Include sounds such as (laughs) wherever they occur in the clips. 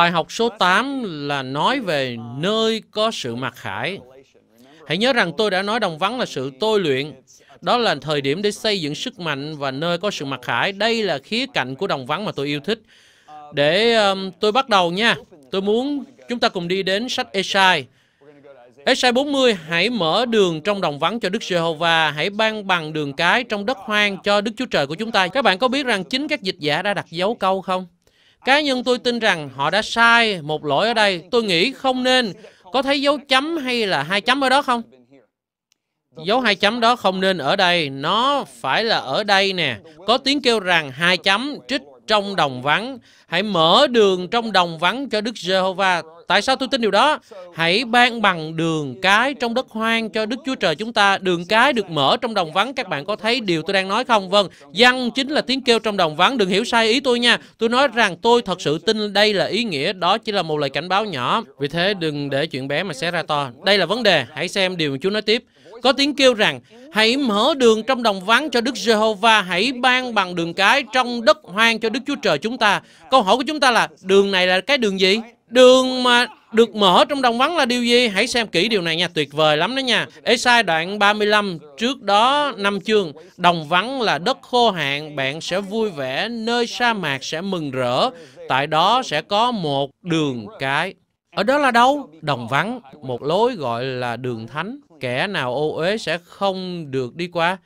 Bài học số 8 là nói về nơi có sự mặc khải. Hãy nhớ rằng tôi đã nói đồng vắng là sự tôi luyện. Đó là thời điểm để xây dựng sức mạnh và nơi có sự mặc khải. Đây là khía cạnh của đồng vắng mà tôi yêu thích. Để um, tôi bắt đầu nha. Tôi muốn chúng ta cùng đi đến sách Esai. Esai 40, hãy mở đường trong đồng vắng cho Đức Giê-hô-va, hãy ban bằng đường cái trong đất hoang cho Đức Chúa Trời của chúng ta. Các bạn có biết rằng chính các dịch giả đã đặt dấu câu không? Cá nhân tôi tin rằng họ đã sai một lỗi ở đây. Tôi nghĩ không nên có thấy dấu chấm hay là hai chấm ở đó không? Dấu hai chấm đó không nên ở đây. Nó phải là ở đây nè. Có tiếng kêu rằng hai chấm trích trong đồng vắng. Hãy mở đường trong đồng vắng cho Đức Giê-hô-va Tại sao tôi tin điều đó? Hãy ban bằng đường cái trong đất hoang cho Đức Chúa Trời chúng ta. Đường cái được mở trong đồng vắng. Các bạn có thấy điều tôi đang nói không? Vâng, dân chính là tiếng kêu trong đồng vắng. Đừng hiểu sai ý tôi nha. Tôi nói rằng tôi thật sự tin đây là ý nghĩa. Đó chỉ là một lời cảnh báo nhỏ. Vì thế đừng để chuyện bé mà xé ra to. Đây là vấn đề. Hãy xem điều Chúa nói tiếp có tiếng kêu rằng hãy mở đường trong đồng vắng cho Đức Giê-hô-va, hãy ban bằng đường cái trong đất hoang cho Đức Chúa Trời chúng ta. Câu hỏi của chúng ta là đường này là cái đường gì? Đường mà được mở trong đồng vắng là điều gì? Hãy xem kỹ điều này nha, tuyệt vời lắm đó nha. sai đoạn 35 trước đó năm chương, đồng vắng là đất khô hạn, bạn sẽ vui vẻ, nơi sa mạc sẽ mừng rỡ, tại đó sẽ có một đường cái. Ở đó là đâu? Đồng vắng, một lối gọi là đường thánh, kẻ nào ô uế sẽ không được đi qua.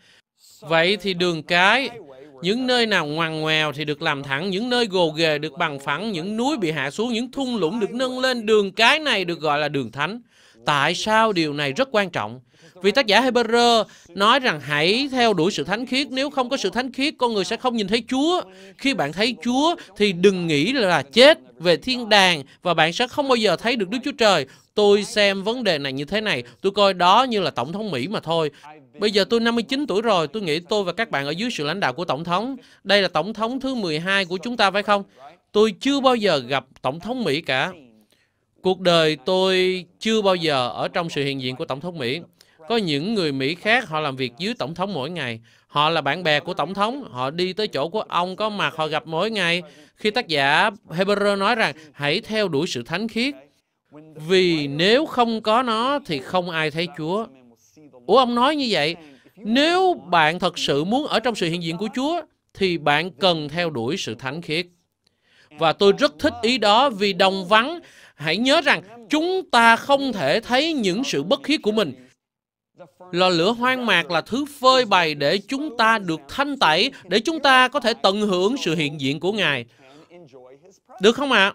Vậy thì đường cái những nơi nào ngoằn ngoèo thì được làm thẳng, những nơi gồ ghề được bằng phẳng, những núi bị hạ xuống, những thung lũng được nâng lên, đường cái này được gọi là đường thánh. Tại sao điều này rất quan trọng? Vì tác giả Hebrew nói rằng hãy theo đuổi sự thánh khiết, nếu không có sự thánh khiết, con người sẽ không nhìn thấy Chúa. Khi bạn thấy Chúa thì đừng nghĩ là chết về thiên đàng và bạn sẽ không bao giờ thấy được Đức Chúa Trời. Tôi xem vấn đề này như thế này, tôi coi đó như là Tổng thống Mỹ mà thôi. Bây giờ tôi 59 tuổi rồi, tôi nghĩ tôi và các bạn ở dưới sự lãnh đạo của Tổng thống. Đây là Tổng thống thứ 12 của chúng ta phải không? Tôi chưa bao giờ gặp Tổng thống Mỹ cả. Cuộc đời tôi chưa bao giờ ở trong sự hiện diện của Tổng thống Mỹ. Có những người Mỹ khác họ làm việc dưới tổng thống mỗi ngày. Họ là bạn bè của tổng thống, họ đi tới chỗ của ông có mặt, họ gặp mỗi ngày. Khi tác giả Hebrew nói rằng hãy theo đuổi sự thánh khiết, vì nếu không có nó thì không ai thấy Chúa. Ủa ông nói như vậy, nếu bạn thật sự muốn ở trong sự hiện diện của Chúa, thì bạn cần theo đuổi sự thánh khiết. Và tôi rất thích ý đó vì đồng vắng, hãy nhớ rằng chúng ta không thể thấy những sự bất khiết của mình Lò lửa hoang mạc là thứ phơi bày để chúng ta được thanh tẩy, để chúng ta có thể tận hưởng sự hiện diện của Ngài. Được không ạ? À?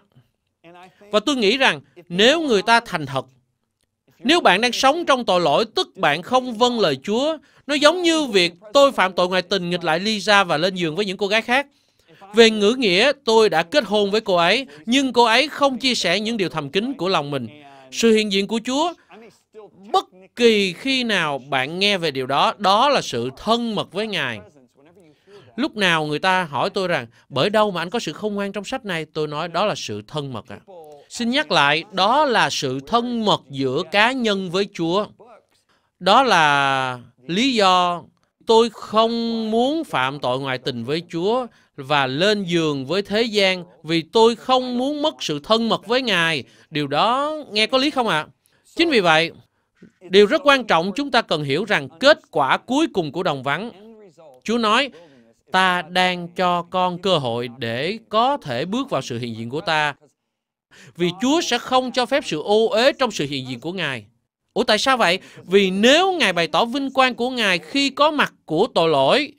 Và tôi nghĩ rằng nếu người ta thành thật, nếu bạn đang sống trong tội lỗi, tức bạn không vâng lời Chúa, nó giống như việc tôi phạm tội ngoại tình nghịch lại Lisa và lên giường với những cô gái khác. Về ngữ nghĩa, tôi đã kết hôn với cô ấy, nhưng cô ấy không chia sẻ những điều thầm kín của lòng mình. Sự hiện diện của Chúa, bất kỳ khi nào bạn nghe về điều đó, đó là sự thân mật với Ngài. Lúc nào người ta hỏi tôi rằng, bởi đâu mà anh có sự không ngoan trong sách này? Tôi nói đó là sự thân mật À. Xin nhắc lại, đó là sự thân mật giữa cá nhân với Chúa. Đó là lý do tôi không muốn phạm tội ngoại tình với Chúa và lên giường với thế gian vì tôi không muốn mất sự thân mật với Ngài. Điều đó nghe có lý không ạ? À? Chính vì vậy, Điều rất quan trọng chúng ta cần hiểu rằng kết quả cuối cùng của đồng vắng. Chúa nói, ta đang cho con cơ hội để có thể bước vào sự hiện diện của ta. Vì Chúa sẽ không cho phép sự ô uế trong sự hiện diện của Ngài. Ủa tại sao vậy? Vì nếu Ngài bày tỏ vinh quang của Ngài khi có mặt của tội lỗi,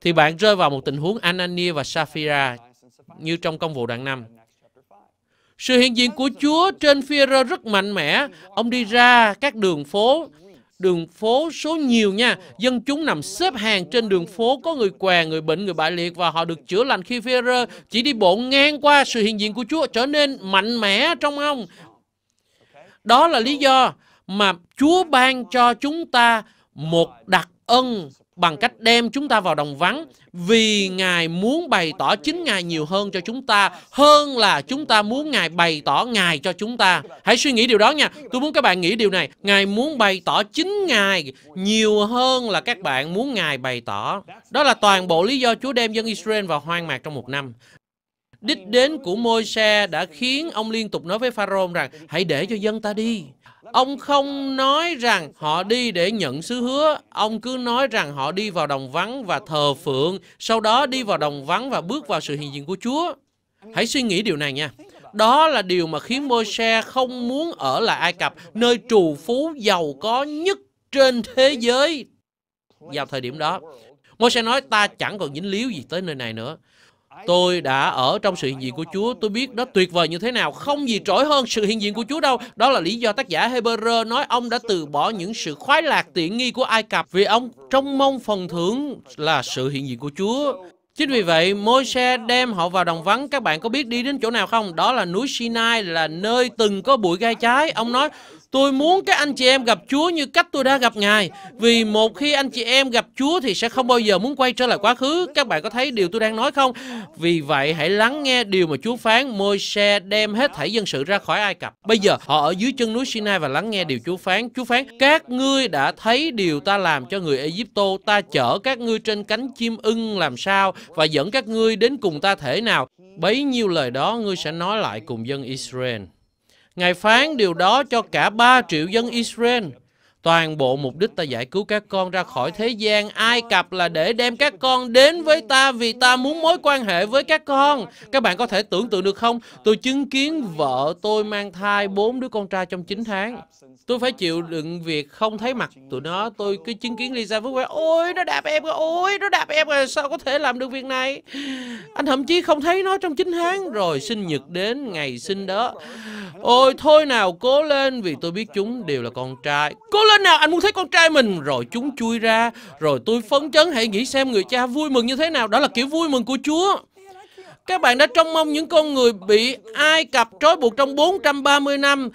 thì bạn rơi vào một tình huống Anania và Sapphira như trong công vụ đoạn 5. Sự hiện diện của Chúa trên Führer rất mạnh mẽ. Ông đi ra các đường phố, đường phố số nhiều nha. Dân chúng nằm xếp hàng trên đường phố, có người què, người bệnh, người bại liệt và họ được chữa lành khi Führer chỉ đi bộ ngang qua sự hiện diện của Chúa trở nên mạnh mẽ trong ông. Đó là lý do mà Chúa ban cho chúng ta một đặc ân bằng cách đem chúng ta vào đồng vắng vì Ngài muốn bày tỏ chính Ngài nhiều hơn cho chúng ta hơn là chúng ta muốn Ngài bày tỏ Ngài cho chúng ta. Hãy suy nghĩ điều đó nha. Tôi muốn các bạn nghĩ điều này. Ngài muốn bày tỏ chính Ngài nhiều hơn là các bạn muốn Ngài bày tỏ. Đó là toàn bộ lý do Chúa đem dân Israel vào hoang mạc trong một năm. Đích đến của môi xe đã khiến ông liên tục nói với Pharaoh rằng hãy để cho dân ta đi. Ông không nói rằng họ đi để nhận sứ hứa, ông cứ nói rằng họ đi vào đồng vắng và thờ phượng, sau đó đi vào đồng vắng và bước vào sự hiện diện của Chúa. Hãy suy nghĩ điều này nha. Đó là điều mà khiến môi xe không muốn ở lại Ai Cập, nơi trù phú giàu có nhất trên thế giới vào thời điểm đó. Môi xe nói ta chẳng còn dính líu gì tới nơi này nữa. Tôi đã ở trong sự hiện diện của Chúa, tôi biết đó tuyệt vời như thế nào, không gì trỗi hơn sự hiện diện của Chúa đâu. Đó là lý do tác giả Hebrew nói ông đã từ bỏ những sự khoái lạc tiện nghi của Ai Cập vì ông trông mong phần thưởng là sự hiện diện của Chúa. Chính vì vậy, môi xe đem họ vào đồng vắng. Các bạn có biết đi đến chỗ nào không? Đó là núi Sinai, là nơi từng có bụi gai trái. Ông nói, Tôi muốn các anh chị em gặp Chúa như cách tôi đã gặp Ngài. Vì một khi anh chị em gặp Chúa thì sẽ không bao giờ muốn quay trở lại quá khứ. Các bạn có thấy điều tôi đang nói không? Vì vậy hãy lắng nghe điều mà Chúa phán. Môi xe đem hết thảy dân sự ra khỏi Ai Cập. Bây giờ họ ở dưới chân núi Sinai và lắng nghe điều Chúa phán. Chúa phán, các ngươi đã thấy điều ta làm cho người Ai Cập Ta chở các ngươi trên cánh chim ưng làm sao và dẫn các ngươi đến cùng ta thể nào. Bấy nhiêu lời đó ngươi sẽ nói lại cùng dân Israel. Ngài phán điều đó cho cả 3 triệu dân Israel Toàn bộ mục đích ta giải cứu các con ra khỏi thế gian Ai Cập là để đem các con đến với ta vì ta muốn mối quan hệ với các con. Các bạn có thể tưởng tượng được không? Tôi chứng kiến vợ tôi mang thai bốn đứa con trai trong 9 tháng. Tôi phải chịu đựng việc không thấy mặt tụi nó. Tôi cứ chứng kiến Lisa với vẻ, ôi nó đạp em rồi, ôi nó đạp em rồi, sao có thể làm được việc này? Anh thậm chí không thấy nó trong 9 tháng rồi sinh nhật đến ngày sinh đó. Ôi thôi nào cố lên vì tôi biết chúng đều là con trai. Cố lên! đứa nào anh muốn thấy con trai mình Rồi chúng chui ra Rồi tôi phấn chấn hãy nghĩ xem người cha vui mừng như thế nào Đó là kiểu vui mừng của Chúa các bạn đã trông mong những con người bị Ai Cập trói buộc trong 430 năm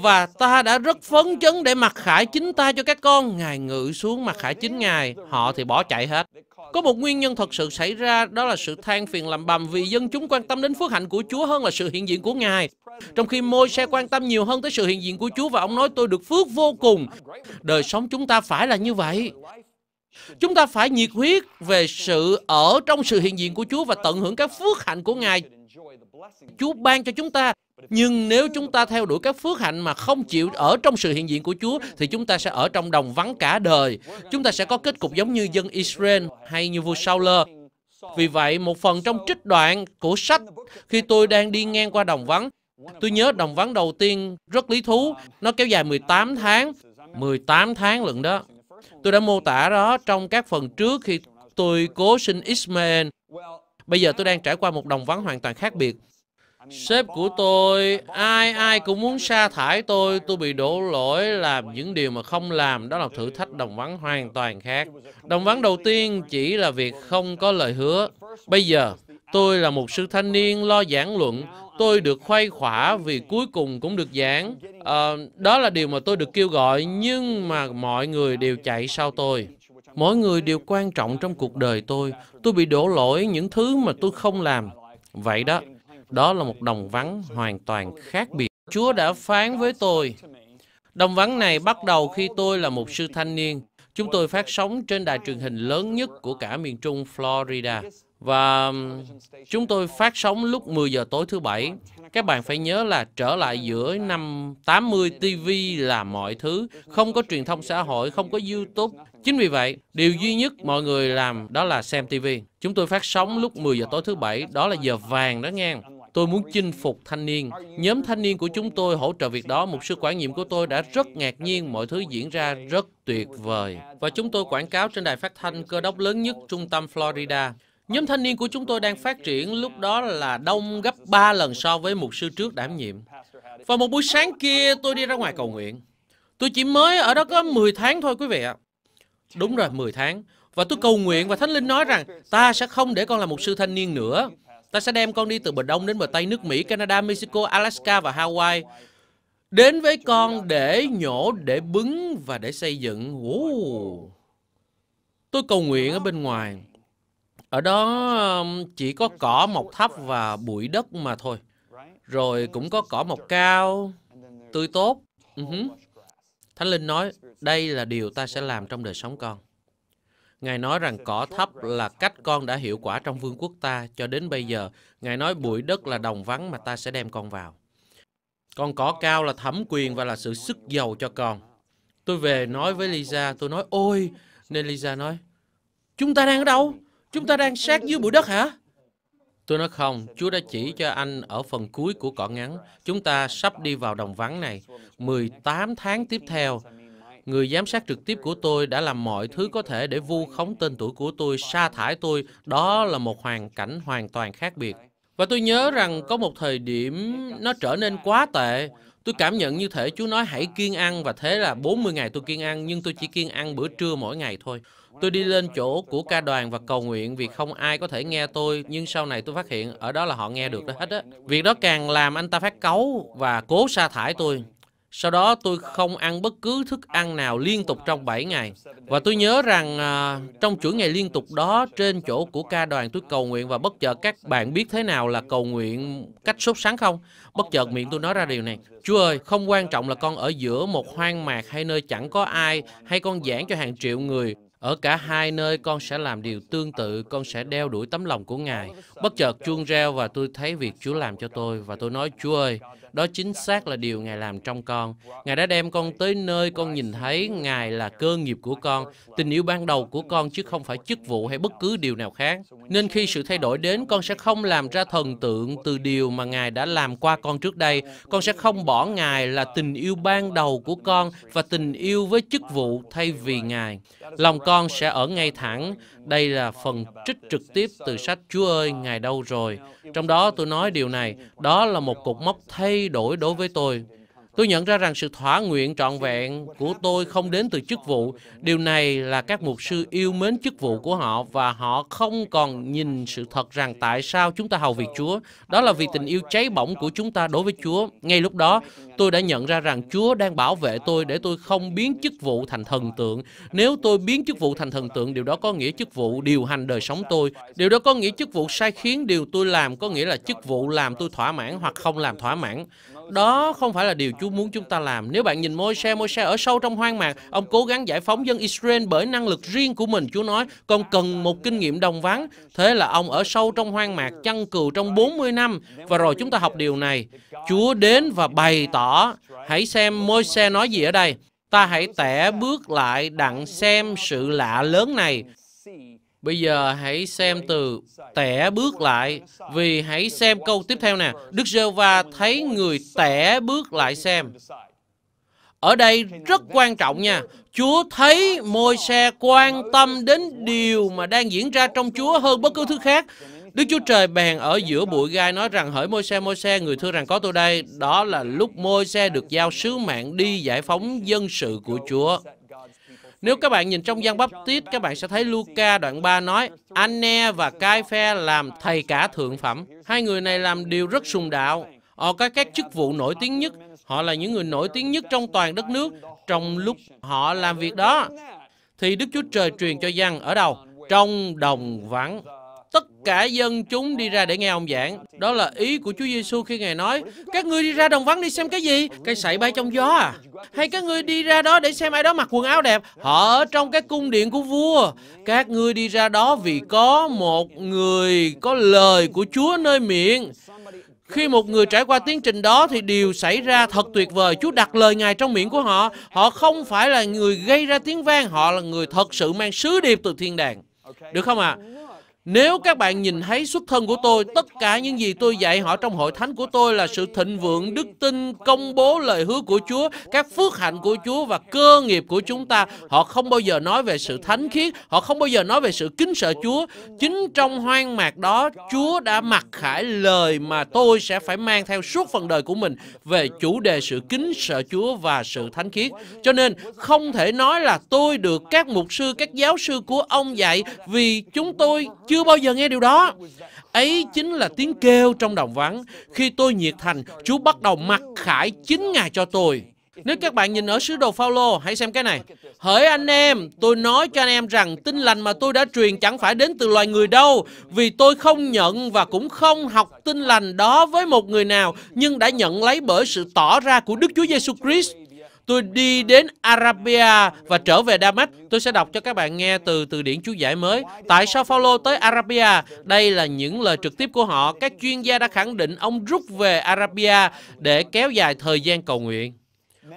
và ta đã rất phấn chấn để mặc khải chính ta cho các con. Ngài ngự xuống mặc khải chính Ngài. Họ thì bỏ chạy hết. Có một nguyên nhân thật sự xảy ra đó là sự than phiền làm bầm vì dân chúng quan tâm đến phước hạnh của Chúa hơn là sự hiện diện của Ngài. Trong khi môi xe quan tâm nhiều hơn tới sự hiện diện của Chúa và ông nói tôi được phước vô cùng. Đời sống chúng ta phải là như vậy. Chúng ta phải nhiệt huyết về sự ở trong sự hiện diện của Chúa và tận hưởng các phước hạnh của Ngài Chúa ban cho chúng ta. Nhưng nếu chúng ta theo đuổi các phước hạnh mà không chịu ở trong sự hiện diện của Chúa, thì chúng ta sẽ ở trong đồng vắng cả đời. Chúng ta sẽ có kết cục giống như dân Israel hay như vua Saul. Vì vậy, một phần trong trích đoạn của sách, khi tôi đang đi ngang qua đồng vắng, tôi nhớ đồng vắng đầu tiên rất lý thú. Um, nó kéo dài 18 tháng, 18 tháng lần đó. Tôi đã mô tả đó trong các phần trước khi tôi cố sinh Ismael. Bây giờ tôi um, đang trải qua một đồng vắng hoàn toàn khác biệt. Sếp của tôi, ai ai cũng muốn sa thải tôi, tôi bị đổ lỗi làm những điều mà không làm, đó là thử thách đồng vắng hoàn toàn khác. Đồng vắng đầu tiên chỉ là việc không có lời hứa. Bây giờ, tôi là một sư thanh niên lo giảng luận, tôi được khoai khỏa vì cuối cùng cũng được giảng. À, đó là điều mà tôi được kêu gọi, nhưng mà mọi người đều chạy sau tôi. Mỗi người đều quan trọng trong cuộc đời tôi. Tôi bị đổ lỗi những thứ mà tôi không làm. Vậy đó, đó là một đồng vắng hoàn toàn khác biệt. Chúa đã phán với tôi. Đồng vắng này bắt đầu khi tôi là một sư thanh niên. Chúng tôi phát sóng trên đài truyền hình lớn nhất của cả miền Trung Florida. Và um, chúng tôi phát sóng lúc 10 giờ tối thứ Bảy. Các bạn phải nhớ là trở lại giữa năm 80 TV là mọi thứ. Không có truyền thông xã hội, không có YouTube. Chính vì vậy, điều duy nhất mọi người làm đó là xem TV. Chúng tôi phát sóng lúc 10 giờ tối thứ Bảy. Đó là giờ vàng đó nghe. Tôi muốn chinh phục thanh niên. Nhóm thanh niên của chúng tôi hỗ trợ việc đó. Một sư quản nhiệm của tôi đã rất ngạc nhiên mọi thứ diễn ra rất tuyệt vời. Và chúng tôi quảng cáo trên đài phát thanh cơ đốc lớn nhất trung tâm Florida. Nhóm thanh niên của chúng tôi đang phát triển lúc đó là đông gấp 3 lần so với một sư trước đảm nhiệm. Và một buổi sáng kia tôi đi ra ngoài cầu nguyện. Tôi chỉ mới ở đó có 10 tháng thôi quý vị ạ. Đúng rồi, 10 tháng. Và tôi cầu nguyện và Thánh Linh nói rằng ta sẽ không để con là một sư thanh niên nữa. Ta sẽ đem con đi từ Bờ Đông đến Bờ Tây nước Mỹ, Canada, Mexico, Alaska và Hawaii. Đến với con để nhổ, để bứng và để xây dựng. Wow. Tôi cầu nguyện ở bên ngoài. Ở đó um, chỉ có cỏ mọc thấp và bụi đất mà thôi. Rồi cũng có cỏ mọc cao, tươi tốt. Uh ừ -huh. Thánh Linh nói, đây là điều ta sẽ làm trong đời sống con. Ngài nói rằng cỏ thấp là cách con đã hiệu quả trong vương quốc ta cho đến bây giờ. Ngài nói bụi đất là đồng vắng mà ta sẽ đem con vào. Còn cỏ cao là thẩm quyền và là sự sức giàu cho con. Tôi về nói với Lisa, tôi nói ôi. Nên Lisa nói, chúng ta đang ở đâu? Chúng ta đang sát dưới bụi đất hả? Tôi nói không, Chúa đã chỉ cho anh ở phần cuối của cỏ ngắn. Chúng ta sắp đi vào đồng vắng này. 18 tháng tiếp theo, Người giám sát trực tiếp của tôi đã làm mọi thứ có thể để vu khống tên tuổi của tôi, sa thải tôi. Đó là một hoàn cảnh hoàn toàn khác biệt. Và tôi nhớ rằng có một thời điểm nó trở nên quá tệ. Tôi cảm nhận như thể Chúa nói hãy kiên ăn và thế là 40 ngày tôi kiên ăn nhưng tôi chỉ kiên ăn bữa trưa mỗi ngày thôi. Tôi đi lên chỗ của ca đoàn và cầu nguyện vì không ai có thể nghe tôi nhưng sau này tôi phát hiện ở đó là họ nghe được đó hết á. Việc đó càng làm anh ta phát cáu và cố sa thải tôi. Sau đó tôi không ăn bất cứ thức ăn nào liên tục trong 7 ngày. Và tôi nhớ rằng à, trong chuỗi ngày liên tục đó, trên chỗ của ca đoàn tôi cầu nguyện và bất chợt các bạn biết thế nào là cầu nguyện cách sốt sáng không? Bất chợt miệng tôi nói ra điều này. Chúa ơi, không quan trọng là con ở giữa một hoang mạc hay nơi chẳng có ai, hay con giảng cho hàng triệu người, ở cả hai nơi con sẽ làm điều tương tự, con sẽ đeo đuổi tấm lòng của Ngài. Bất chợt chuông reo và tôi thấy việc Chúa làm cho tôi và tôi nói Chúa ơi, đó chính xác là điều Ngài làm trong con. Ngài đã đem con tới nơi con nhìn thấy Ngài là cơ nghiệp của con, tình yêu ban đầu của con chứ không phải chức vụ hay bất cứ điều nào khác. Nên khi sự thay đổi đến, con sẽ không làm ra thần tượng từ điều mà Ngài đã làm qua con trước đây. Con sẽ không bỏ Ngài là tình yêu ban đầu của con và tình yêu với chức vụ thay vì Ngài. Lòng con sẽ ở ngay thẳng, đây là phần trích trực tiếp từ sách Chúa ơi, Ngài đâu rồi? Trong đó tôi nói điều này, đó là một cột mốc thay đổi đối với tôi. Tôi nhận ra rằng sự thỏa nguyện trọn vẹn của tôi không đến từ chức vụ. Điều này là các mục sư yêu mến chức vụ của họ và họ không còn nhìn sự thật rằng tại sao chúng ta hầu việc Chúa. Đó là vì tình yêu cháy bỏng của chúng ta đối với Chúa. Ngay lúc đó, tôi đã nhận ra rằng Chúa đang bảo vệ tôi để tôi không biến chức vụ thành thần tượng. Nếu tôi biến chức vụ thành thần tượng, điều đó có nghĩa chức vụ điều hành đời sống tôi. Điều đó có nghĩa chức vụ sai khiến điều tôi làm có nghĩa là chức vụ làm tôi thỏa mãn hoặc không làm thỏa mãn đó không phải là điều Chúa muốn chúng ta làm. Nếu bạn nhìn Môi-se, Môi-se ở sâu trong hoang mạc, ông cố gắng giải phóng dân Israel bởi năng lực riêng của mình. Chúa nói, con cần một kinh nghiệm đồng vắng. Thế là ông ở sâu trong hoang mạc, chăn cừu trong 40 năm. Và rồi chúng ta học điều này. Chúa đến và bày tỏ. Hãy xem Môi-se nói gì ở đây. Ta hãy tẻ bước lại đặng xem sự lạ lớn này Bây giờ hãy xem từ tẻ bước lại, vì hãy xem câu tiếp theo nè. Đức giê va thấy người tẻ bước lại xem. Ở đây rất quan trọng nha. Chúa thấy môi xe quan tâm đến điều mà đang diễn ra trong Chúa hơn bất cứ thứ khác. Đức Chúa Trời bèn ở giữa bụi gai nói rằng hỡi môi xe môi xe người thưa rằng có tôi đây. Đó là lúc môi xe được giao sứ mạng đi giải phóng dân sự của Chúa. Nếu các bạn nhìn trong gian bắp tít, các bạn sẽ thấy Luca đoạn 3 nói, Anne và Cai Phe làm thầy cả thượng phẩm. Hai người này làm điều rất sùng đạo. họ có các chức vụ nổi tiếng nhất, họ là những người nổi tiếng nhất trong toàn đất nước trong lúc họ làm việc đó. Thì Đức Chúa Trời truyền cho Giăng ở đâu? Trong đồng vắng tất cả dân chúng đi ra để nghe ông giảng. Đó là ý của Chúa Giêsu khi Ngài nói, các ngươi đi ra đồng vắng đi xem cái gì? Cây sậy bay trong gió à? Hay các ngươi đi ra đó để xem ai đó mặc quần áo đẹp? Họ ở trong cái cung điện của vua. Các ngươi đi ra đó vì có một người có lời của Chúa nơi miệng. Khi một người trải qua tiến trình đó thì điều xảy ra thật tuyệt vời. Chúa đặt lời Ngài trong miệng của họ. Họ không phải là người gây ra tiếng vang, họ là người thật sự mang sứ điệp từ thiên đàng. Được không ạ? À? Nếu các bạn nhìn thấy xuất thân của tôi, tất cả những gì tôi dạy họ trong hội thánh của tôi là sự thịnh vượng, đức tin, công bố lời hứa của Chúa, các phước hạnh của Chúa và cơ nghiệp của chúng ta. Họ không bao giờ nói về sự thánh khiết, họ không bao giờ nói về sự kính sợ Chúa. Chính trong hoang mạc đó, Chúa đã mặc khải lời mà tôi sẽ phải mang theo suốt phần đời của mình về chủ đề sự kính sợ Chúa và sự thánh khiết. Cho nên, không thể nói là tôi được các mục sư, các giáo sư của ông dạy vì chúng tôi chưa bao giờ nghe điều đó. Ấy chính là tiếng kêu trong đồng vắng. Khi tôi nhiệt thành, Chúa bắt đầu mặc khải chính Ngài cho tôi. Nếu các bạn nhìn ở sứ đồ Phaolô, hãy xem cái này. Hỡi anh em, tôi nói cho anh em rằng tin lành mà tôi đã truyền chẳng phải đến từ loài người đâu, vì tôi không nhận và cũng không học tin lành đó với một người nào, nhưng đã nhận lấy bởi sự tỏ ra của Đức Chúa Giêsu Christ. Tôi đi đến Arabia và trở về Damas. Tôi sẽ đọc cho các bạn nghe từ từ điển chú giải mới. Tại sao Paulo tới Arabia? Đây là những lời trực tiếp của họ. Các chuyên gia đã khẳng định ông rút về Arabia để kéo dài thời gian cầu nguyện.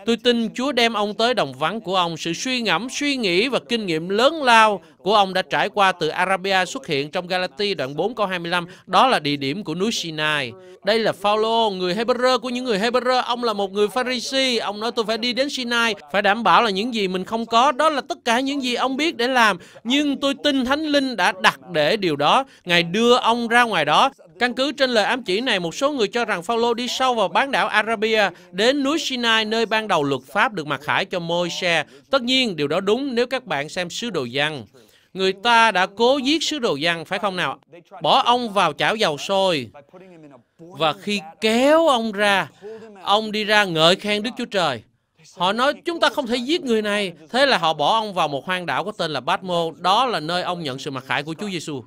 Tôi tin Chúa đem ông tới đồng vắng của ông, sự suy ngẫm, suy nghĩ và kinh nghiệm lớn lao của ông đã trải qua từ Arabia xuất hiện trong Galati đoạn 4 câu 25, đó là địa điểm của núi Sinai. Đây là Phaolô, người Hebrew của những người Hebrew, ông là một người Pharisee, ông nói tôi phải đi đến Sinai, phải đảm bảo là những gì mình không có, đó là tất cả những gì ông biết để làm, nhưng tôi tin Thánh Linh đã đặt để điều đó, Ngài đưa ông ra ngoài đó. Căn cứ trên lời ám chỉ này, một số người cho rằng Phaolô đi sâu vào bán đảo Arabia đến núi Sinai nơi ban đầu luật pháp được mặc khải cho Môi-se. Tất nhiên, điều đó đúng nếu các bạn xem sứ đồ Giăng. Người ta đã cố giết sứ đồ văn, phải không nào? Bỏ ông vào chảo dầu sôi. Và khi kéo ông ra, ông đi ra ngợi khen Đức Chúa Trời. Họ nói chúng ta không thể giết người này. Thế là họ bỏ ông vào một hoang đảo có tên là batmo Đó là nơi ông nhận sự mặc khải của Chúa Giêsu.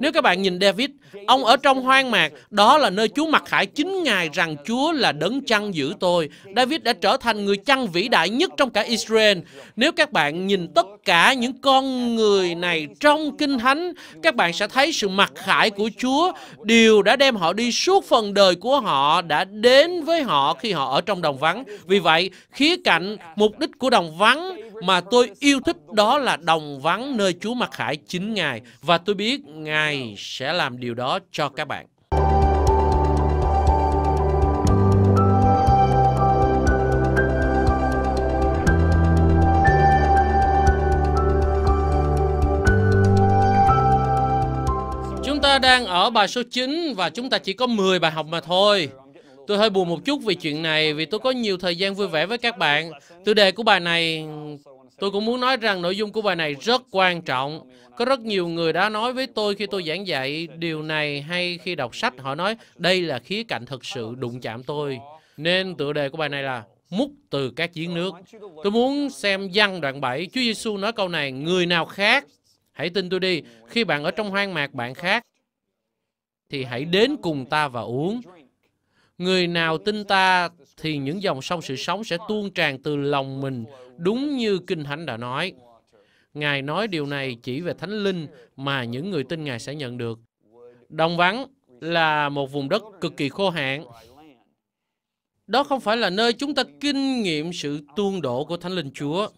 Nếu các bạn nhìn David, ông ở trong hoang mạc, đó là nơi Chúa mặc khải chính Ngài rằng Chúa là đấng chăn giữ tôi. David đã trở thành người chăn vĩ đại nhất trong cả Israel. Nếu các bạn nhìn tất cả những con người này trong Kinh Thánh, các bạn sẽ thấy sự mặc khải của Chúa, điều đã đem họ đi suốt phần đời của họ đã đến với họ khi họ ở trong đồng vắng. Vì vậy, khía cạnh, mục đích của đồng vắng mà tôi yêu thích đó là đồng vắng nơi Chúa Mặc Khải chính Ngài và tôi biết Ngài sẽ làm điều đó cho các bạn. Chúng ta đang ở bài số 9 và chúng ta chỉ có 10 bài học mà thôi. Tôi hơi buồn một chút vì chuyện này vì tôi có nhiều thời gian vui vẻ với các bạn. Tiêu đề của bài này, tôi cũng muốn nói rằng nội dung của bài này rất quan trọng. Có rất nhiều người đã nói với tôi khi tôi giảng dạy điều này hay khi đọc sách, họ nói đây là khía cạnh thực sự đụng chạm tôi. Nên tựa đề của bài này là múc từ các giếng nước. Tôi muốn xem văn đoạn 7, Chúa Giêsu nói câu này, người nào khác, hãy tin tôi đi, khi bạn ở trong hoang mạc bạn khác, thì hãy đến cùng ta và uống. Người nào tin ta thì những dòng sông sự sống sẽ tuôn tràn từ lòng mình đúng như Kinh Thánh đã nói. Ngài nói điều này chỉ về Thánh Linh mà những người tin Ngài sẽ nhận được. Đồng vắng là một vùng đất cực kỳ khô hạn. Đó không phải là nơi chúng ta kinh nghiệm sự tuôn đổ của Thánh Linh Chúa.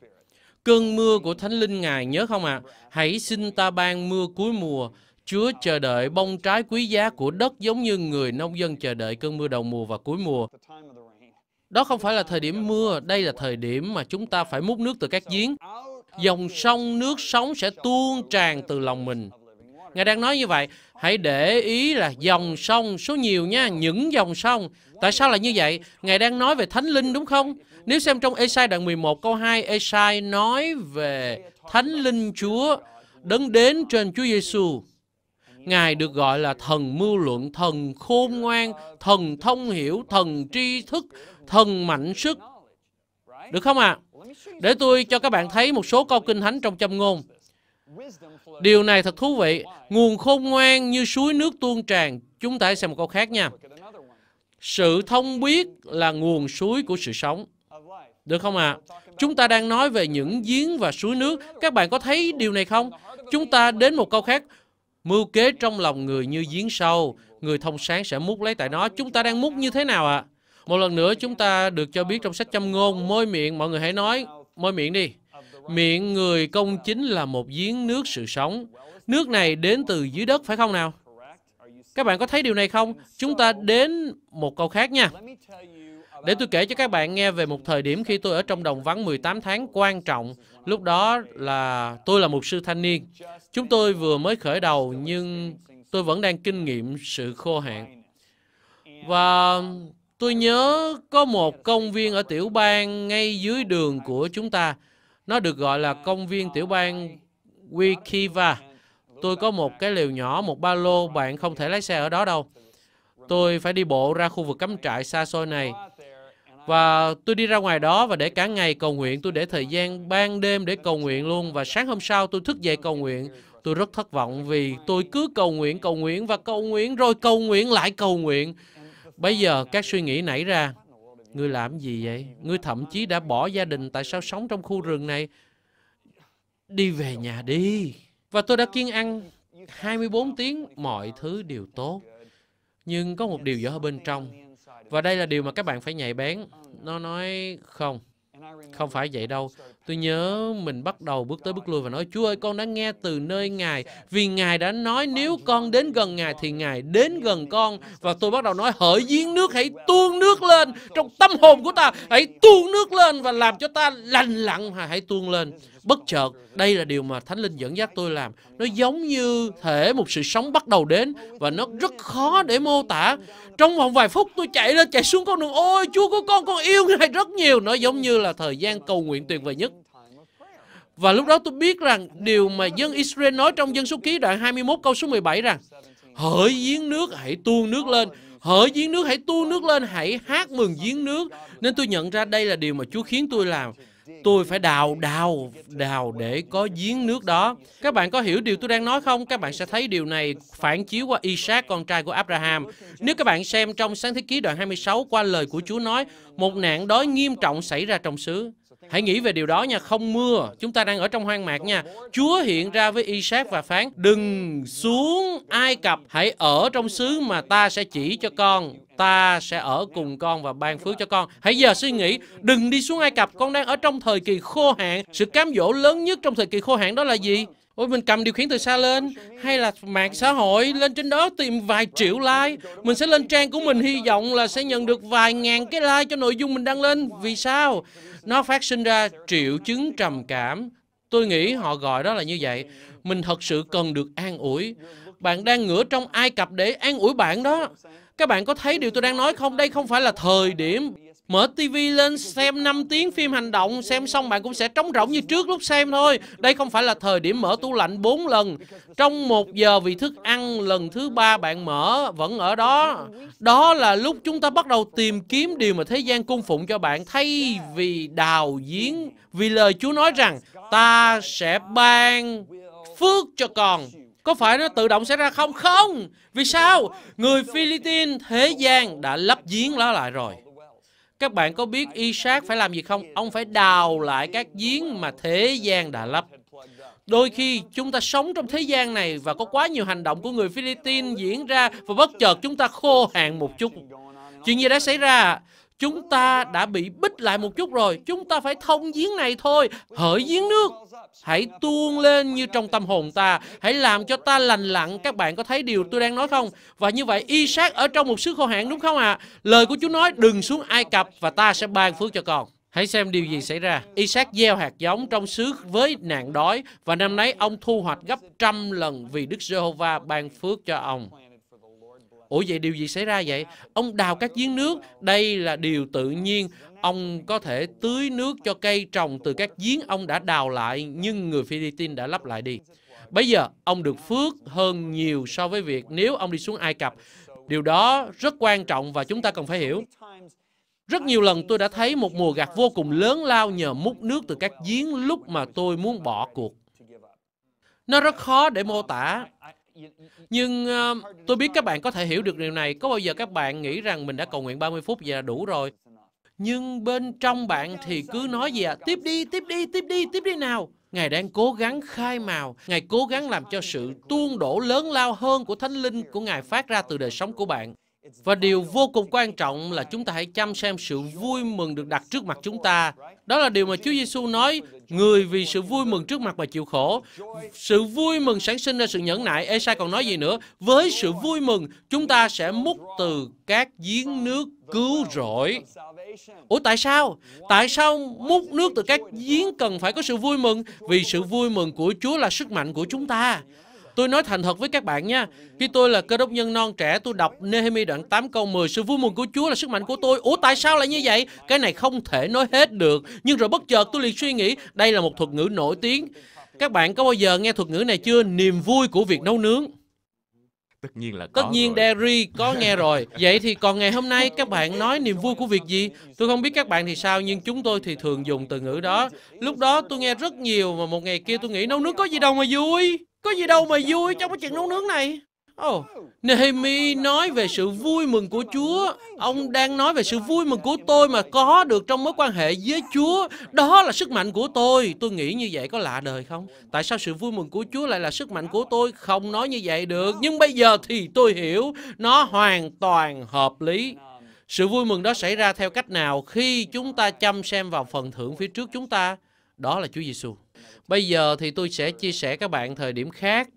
Cơn mưa của Thánh Linh Ngài nhớ không ạ? À? Hãy xin ta ban mưa cuối mùa Chúa chờ đợi bông trái quý giá của đất giống như người nông dân chờ đợi cơn mưa đầu mùa và cuối mùa. Đó không phải là thời điểm mưa, đây là thời điểm mà chúng ta phải múc nước từ các giếng. Dòng sông nước sống sẽ tuôn tràn từ lòng mình. Ngài đang nói như vậy, hãy để ý là dòng sông số nhiều nha, những dòng sông. Tại sao là như vậy? Ngài đang nói về Thánh Linh đúng không? Nếu xem trong Esai đoạn 11 câu 2, Esai nói về Thánh Linh Chúa đấng đến trên Chúa Giêsu. Ngài được gọi là thần mưu luận, thần khôn ngoan, thần thông hiểu, thần tri thức, thần mạnh sức. Được không ạ? À? Để tôi cho các bạn thấy một số câu kinh thánh trong châm ngôn. Điều này thật thú vị. Nguồn khôn ngoan như suối nước tuôn tràn. Chúng ta hãy xem một câu khác nha. Sự thông biết là nguồn suối của sự sống. Được không ạ? À? Chúng ta đang nói về những giếng và suối nước. Các bạn có thấy điều này không? Chúng ta đến một câu khác. Mưu kế trong lòng người như giếng sâu, người thông sáng sẽ múc lấy tại nó. Chúng ta đang múc như thế nào ạ? À? Một lần nữa chúng ta được cho biết trong sách châm ngôn, môi miệng, mọi người hãy nói, môi miệng đi. Miệng người công chính là một giếng nước sự sống. Nước này đến từ dưới đất, phải không nào? Các bạn có thấy điều này không? Chúng ta đến một câu khác nha. Để tôi kể cho các bạn nghe về một thời điểm khi tôi ở trong đồng vắng 18 tháng quan trọng. Lúc đó là tôi là một sư thanh niên. Chúng tôi vừa mới khởi đầu nhưng tôi vẫn đang kinh nghiệm sự khô hạn. Và tôi nhớ có một công viên ở tiểu bang ngay dưới đường của chúng ta. Nó được gọi là công viên tiểu bang Wikiva. Tôi có một cái liều nhỏ, một ba lô, bạn không thể lái xe ở đó đâu. Tôi phải đi bộ ra khu vực cắm trại xa xôi này. Và tôi đi ra ngoài đó và để cả ngày cầu nguyện, tôi để thời gian ban đêm để cầu nguyện luôn. Và sáng hôm sau tôi thức dậy cầu nguyện, tôi rất thất vọng vì tôi cứ cầu nguyện, cầu nguyện và cầu nguyện, rồi cầu nguyện lại cầu nguyện. Bây giờ các suy nghĩ nảy ra, ngươi làm gì vậy? Ngươi thậm chí đã bỏ gia đình, tại sao sống trong khu rừng này? Đi về nhà đi. Và tôi đã kiên ăn 24 tiếng, mọi thứ đều tốt. Nhưng có một điều dở bên trong, và đây là điều mà các bạn phải nhạy bén. Nó nói không, không phải vậy đâu. Tôi nhớ mình bắt đầu bước tới bước lui và nói, Chúa ơi, con đã nghe từ nơi Ngài, vì Ngài đã nói nếu con đến gần Ngài thì Ngài đến gần con. Và tôi bắt đầu nói, hỡi giếng nước, hãy tuôn nước lên trong tâm hồn của ta, hãy tuôn nước lên và làm cho ta lành lặn, hãy tuôn lên. Bất chợt, đây là điều mà Thánh Linh dẫn dắt tôi làm. Nó giống như thể một sự sống bắt đầu đến và nó rất khó để mô tả. Trong vòng vài phút tôi chạy lên chạy xuống con đường, ôi Chúa của con, con yêu Ngài rất nhiều. Nó giống như là thời gian cầu nguyện tuyệt vời nhất và lúc đó tôi biết rằng điều mà dân Israel nói trong dân số ký đoạn 21 câu số 17 rằng Hỡi giếng nước hãy tuôn nước lên Hỡi giếng nước hãy tuôn nước lên Hãy hát mừng giếng nước Nên tôi nhận ra đây là điều mà Chúa khiến tôi làm Tôi phải đào, đào, đào để có giếng nước đó. Các bạn có hiểu điều tôi đang nói không? Các bạn sẽ thấy điều này phản chiếu qua Isaac, con trai của Abraham. Nếu các bạn xem trong Sáng Thế Ký đoạn 26 qua lời của Chúa nói, một nạn đói nghiêm trọng xảy ra trong xứ. Hãy nghĩ về điều đó nha, không mưa, chúng ta đang ở trong hoang mạc nha. Chúa hiện ra với Isaac và phán, đừng xuống Ai Cập, hãy ở trong xứ mà ta sẽ chỉ cho con. Ta sẽ ở cùng con và ban phước cho con. Hãy giờ suy nghĩ, đừng đi xuống Ai Cập, con đang ở trong thời kỳ khô hạn. Sự cám dỗ lớn nhất trong thời kỳ khô hạn đó là gì? Ôi mình cầm điều khiển từ xa lên hay là mạng xã hội lên trên đó tìm vài triệu like. Mình sẽ lên trang của mình hy vọng là sẽ nhận được vài ngàn cái like cho nội dung mình đăng lên. Vì sao? Nó phát sinh ra triệu chứng trầm cảm. Tôi nghĩ họ gọi đó là như vậy. Mình thật sự cần được an ủi. Bạn đang ngửa trong Ai Cập để an ủi bạn đó. Các bạn có thấy điều tôi đang nói không? Đây không phải là thời điểm Mở TV lên xem 5 tiếng phim hành động Xem xong bạn cũng sẽ trống rỗng như trước lúc xem thôi Đây không phải là thời điểm mở tủ lạnh 4 lần Trong 1 giờ vì thức ăn lần thứ ba bạn mở vẫn ở đó Đó là lúc chúng ta bắt đầu tìm kiếm điều mà thế gian cung phụng cho bạn Thay vì đào giếng Vì lời Chúa nói rằng Ta sẽ ban phước cho con có phải nó tự động sẽ ra không? Không! Vì sao? Người Philippines thế gian đã lấp giếng lá lại rồi. Các bạn có biết Isaac phải làm gì không? Ông phải đào lại các giếng mà thế gian đã lấp. Đôi khi chúng ta sống trong thế gian này và có quá nhiều hành động của người Philippines diễn ra và bất chợt chúng ta khô hạn một chút. Chuyện gì đã xảy ra? Chúng ta đã bị bích lại một chút rồi. Chúng ta phải thông giếng này thôi. Hỡi giếng nước. Hãy tuôn lên như trong tâm hồn ta. Hãy làm cho ta lành lặn. Các bạn có thấy điều tôi đang nói không? Và như vậy, Isaac ở trong một xứ khô hạn đúng không ạ? À? Lời của chú nói, đừng xuống Ai Cập và ta sẽ ban phước cho con. Hãy xem điều gì xảy ra. Isaac gieo hạt giống trong xứ với nạn đói và năm nay ông thu hoạch gấp trăm lần vì Đức Giê-hô-va ban phước cho ông. Ủa vậy điều gì xảy ra vậy? Ông đào các giếng nước, đây là điều tự nhiên. Ông có thể tưới nước cho cây trồng từ các giếng ông đã đào lại, nhưng người Philippines đã lắp lại đi. Bây giờ, ông được phước hơn nhiều so với việc nếu ông đi xuống Ai Cập. Điều đó rất quan trọng và chúng ta cần phải hiểu. Rất nhiều lần tôi đã thấy một mùa gặt vô cùng lớn lao nhờ múc nước từ các giếng lúc mà tôi muốn bỏ cuộc. Nó rất khó để mô tả, nhưng uh, tôi biết các bạn có thể hiểu được điều này. Có bao giờ các bạn nghĩ rằng mình đã cầu nguyện 30 phút và đủ rồi? Nhưng bên trong bạn thì cứ nói gì ạ? À? Tiếp đi, tiếp đi, tiếp đi, tiếp đi nào. Ngài đang cố gắng khai màu. Ngài cố gắng làm cho sự tuôn đổ lớn lao hơn của Thánh Linh của Ngài phát ra từ đời sống của bạn. Và điều vô cùng quan trọng là chúng ta hãy chăm xem sự vui mừng được đặt trước mặt chúng ta. Đó là điều mà Chúa Giêsu nói, người vì sự vui mừng trước mặt mà chịu khổ. Sự vui mừng sản sinh ra sự nhẫn nại. Ê sai còn nói gì nữa? Với sự vui mừng, chúng ta sẽ múc từ các giếng nước cứu rỗi. Ủa tại sao? Tại sao múc nước từ các giếng cần phải có sự vui mừng? Vì sự vui mừng của Chúa là sức mạnh của chúng ta. Tôi nói thành thật với các bạn nha, khi tôi là cơ đốc nhân non trẻ, tôi đọc Nehemi đoạn 8 câu 10, sự vui mừng của Chúa là sức mạnh của tôi. Ủa tại sao lại như vậy? Cái này không thể nói hết được. Nhưng rồi bất chợt tôi liền suy nghĩ, đây là một thuật ngữ nổi tiếng. Các bạn có bao giờ nghe thuật ngữ này chưa? Niềm vui của việc nấu nướng. Tất nhiên là có Tất nhiên rồi. Derry có nghe rồi. Vậy thì còn ngày hôm nay các bạn nói niềm vui của việc gì? Tôi không biết các bạn thì sao nhưng chúng tôi thì thường dùng từ ngữ đó. Lúc đó tôi nghe rất nhiều mà một ngày kia tôi nghĩ nấu nước có gì đâu mà vui. Có gì đâu mà vui trong cái chuyện nấu nướng này Oh, Nehemi nói về sự vui mừng của Chúa. Ông đang nói về sự vui mừng của tôi mà có được trong mối quan hệ với Chúa. Đó là sức mạnh của tôi. Tôi nghĩ như vậy có lạ đời không? Tại sao sự vui mừng của Chúa lại là sức mạnh của tôi? Không nói như vậy được. Nhưng bây giờ thì tôi hiểu. Nó hoàn toàn hợp lý. Sự vui mừng đó xảy ra theo cách nào khi chúng ta chăm xem vào phần thưởng phía trước chúng ta? Đó là Chúa Giêsu. Bây giờ thì tôi sẽ chia sẻ các bạn thời điểm khác.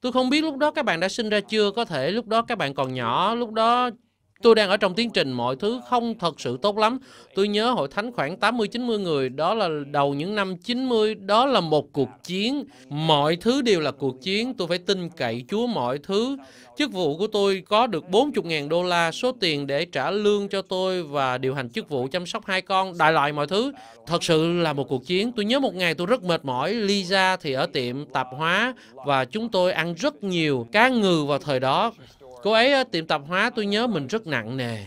Tôi không biết lúc đó các bạn đã sinh ra chưa, có thể lúc đó các bạn còn nhỏ, lúc đó Tôi đang ở trong tiến trình mọi thứ không thật sự tốt lắm. Tôi nhớ hội thánh khoảng 80-90 người, đó là đầu những năm 90, đó là một cuộc chiến. Mọi thứ đều là cuộc chiến, tôi phải tin cậy Chúa mọi thứ. Chức vụ của tôi có được 40.000 đô la, số tiền để trả lương cho tôi và điều hành chức vụ chăm sóc hai con, đại loại mọi thứ. Thật sự là một cuộc chiến. Tôi nhớ một ngày tôi rất mệt mỏi, Lisa thì ở tiệm tạp hóa và chúng tôi ăn rất nhiều cá ngừ vào thời đó. Cô ấy ở ờ, tiệm tạp hóa tôi nhớ mình rất nặng nề.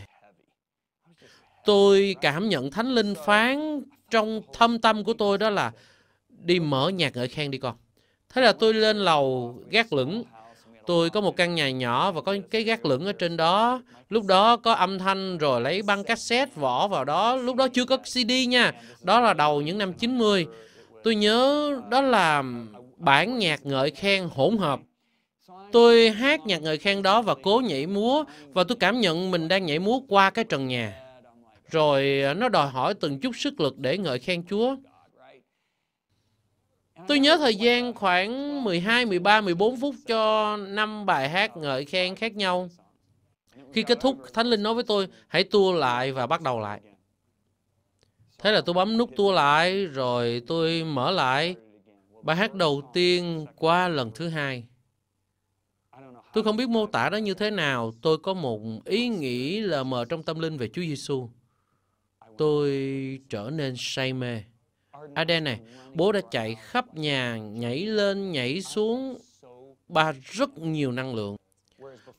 Tôi cảm nhận Thánh Linh phán trong thâm tâm của tôi đó là đi mở nhạc ngợi khen đi con. Thế là tôi lên lầu gác lửng. Tôi có một căn nhà nhỏ và có cái gác lửng ở trên đó. Lúc đó có âm thanh rồi lấy băng cassette vỏ vào đó. Lúc đó chưa có CD nha. Đó là đầu những năm 90. Tôi nhớ đó là bản nhạc ngợi khen hỗn hợp Tôi hát nhạc ngợi khen đó và cố nhảy múa và tôi cảm nhận mình đang nhảy múa qua cái trần nhà. Rồi à, nó đòi hỏi từng chút sức lực để ngợi khen Chúa. Tôi nhớ thời gian khoảng 12, 13, 14 phút cho năm bài hát ngợi khen khác nhau. Khi kết thúc, Thánh Linh nói với tôi, hãy tua lại và bắt đầu lại. Thế là tôi bấm nút tua lại, rồi tôi mở lại bài hát đầu tiên qua lần thứ hai. Tôi không biết mô tả đó như thế nào, tôi có một ý nghĩ là mờ trong tâm linh về Chúa Giêsu. Tôi trở nên say mê. Aden này, bố đã chạy khắp nhà, nhảy lên, nhảy xuống, ba rất nhiều năng lượng.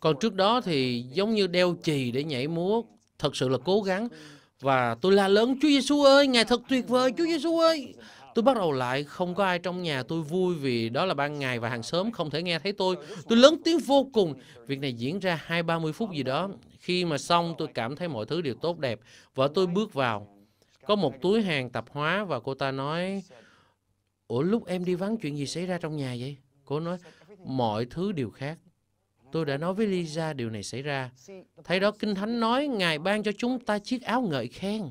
Còn trước đó thì giống như đeo chì để nhảy múa, thật sự là cố gắng. Và tôi la lớn, Chúa Giêsu ơi, Ngài thật tuyệt vời, Chúa Giêsu ơi. Tôi bắt đầu lại, không có ai trong nhà tôi vui vì đó là ban ngày và hàng xóm không thể nghe thấy tôi. Tôi lớn tiếng vô cùng. Việc này diễn ra hai ba mươi phút gì đó. Khi mà xong, tôi cảm thấy mọi thứ đều tốt đẹp. Vợ tôi bước vào. Có một túi hàng tạp hóa và cô ta nói, Ủa lúc em đi vắng chuyện gì xảy ra trong nhà vậy? Cô nói, mọi thứ đều khác. Tôi đã nói với Lisa điều này xảy ra. Thấy đó Kinh Thánh nói Ngài ban cho chúng ta chiếc áo ngợi khen.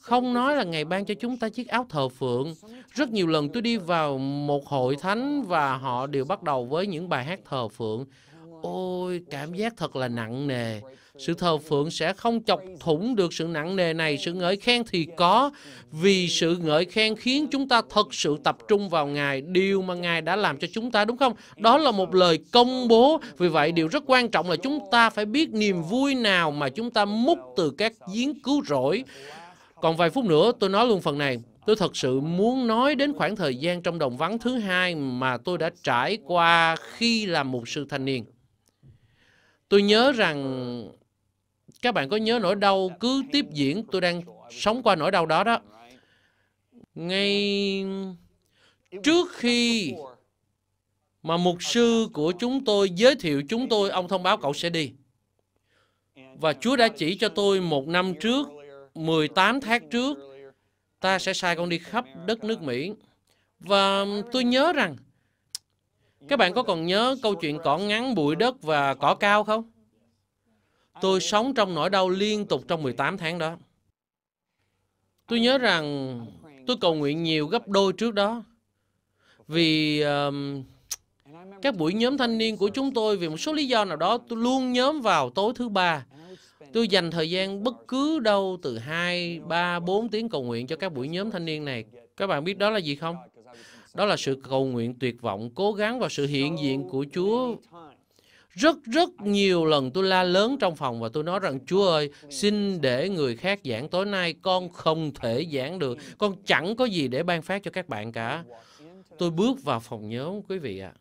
Không nói là Ngài ban cho chúng ta chiếc áo thờ phượng. Rất nhiều lần tôi đi vào một hội thánh và họ đều bắt đầu với những bài hát thờ phượng. Ôi, cảm giác thật là nặng nề. Sự thờ phượng sẽ không chọc thủng được sự nặng nề này. Sự ngợi khen thì có, vì sự ngợi khen khiến chúng ta thật sự tập trung vào Ngài, điều mà Ngài đã làm cho chúng ta, đúng không? Đó là một lời công bố. Vì vậy, điều rất quan trọng là chúng ta phải biết niềm vui nào mà chúng ta múc từ các giếng cứu rỗi còn vài phút nữa tôi nói luôn phần này. Tôi thật sự muốn nói đến khoảng thời gian trong đồng vắng thứ hai mà tôi đã trải qua khi làm một sư thanh niên. Tôi nhớ rằng các bạn có nhớ nỗi đau cứ tiếp diễn tôi đang sống qua nỗi đau đó đó. Ngay trước khi mà mục sư của chúng tôi giới thiệu chúng tôi, ông thông báo cậu sẽ đi. Và Chúa đã chỉ cho tôi một năm trước 18 tháng trước, ta sẽ sai con đi khắp đất nước Mỹ. Và tôi nhớ rằng, các bạn có còn nhớ câu chuyện cỏ ngắn, bụi đất và cỏ cao không? Tôi sống trong nỗi đau liên tục trong 18 tháng đó. Tôi nhớ rằng tôi cầu nguyện nhiều gấp đôi trước đó. Vì um, các buổi nhóm thanh niên của chúng tôi vì một số lý do nào đó tôi luôn nhóm vào tối thứ ba Tôi dành thời gian bất cứ đâu từ 2, 3, 4 tiếng cầu nguyện cho các buổi nhóm thanh niên này. Các bạn biết đó là gì không? Đó là sự cầu nguyện tuyệt vọng, cố gắng và sự hiện diện của Chúa. Rất rất nhiều lần tôi la lớn trong phòng và tôi nói rằng Chúa ơi, xin để người khác giảng tối nay, con không thể giảng được, con chẳng có gì để ban phát cho các bạn cả. Tôi bước vào phòng nhóm, quý vị ạ.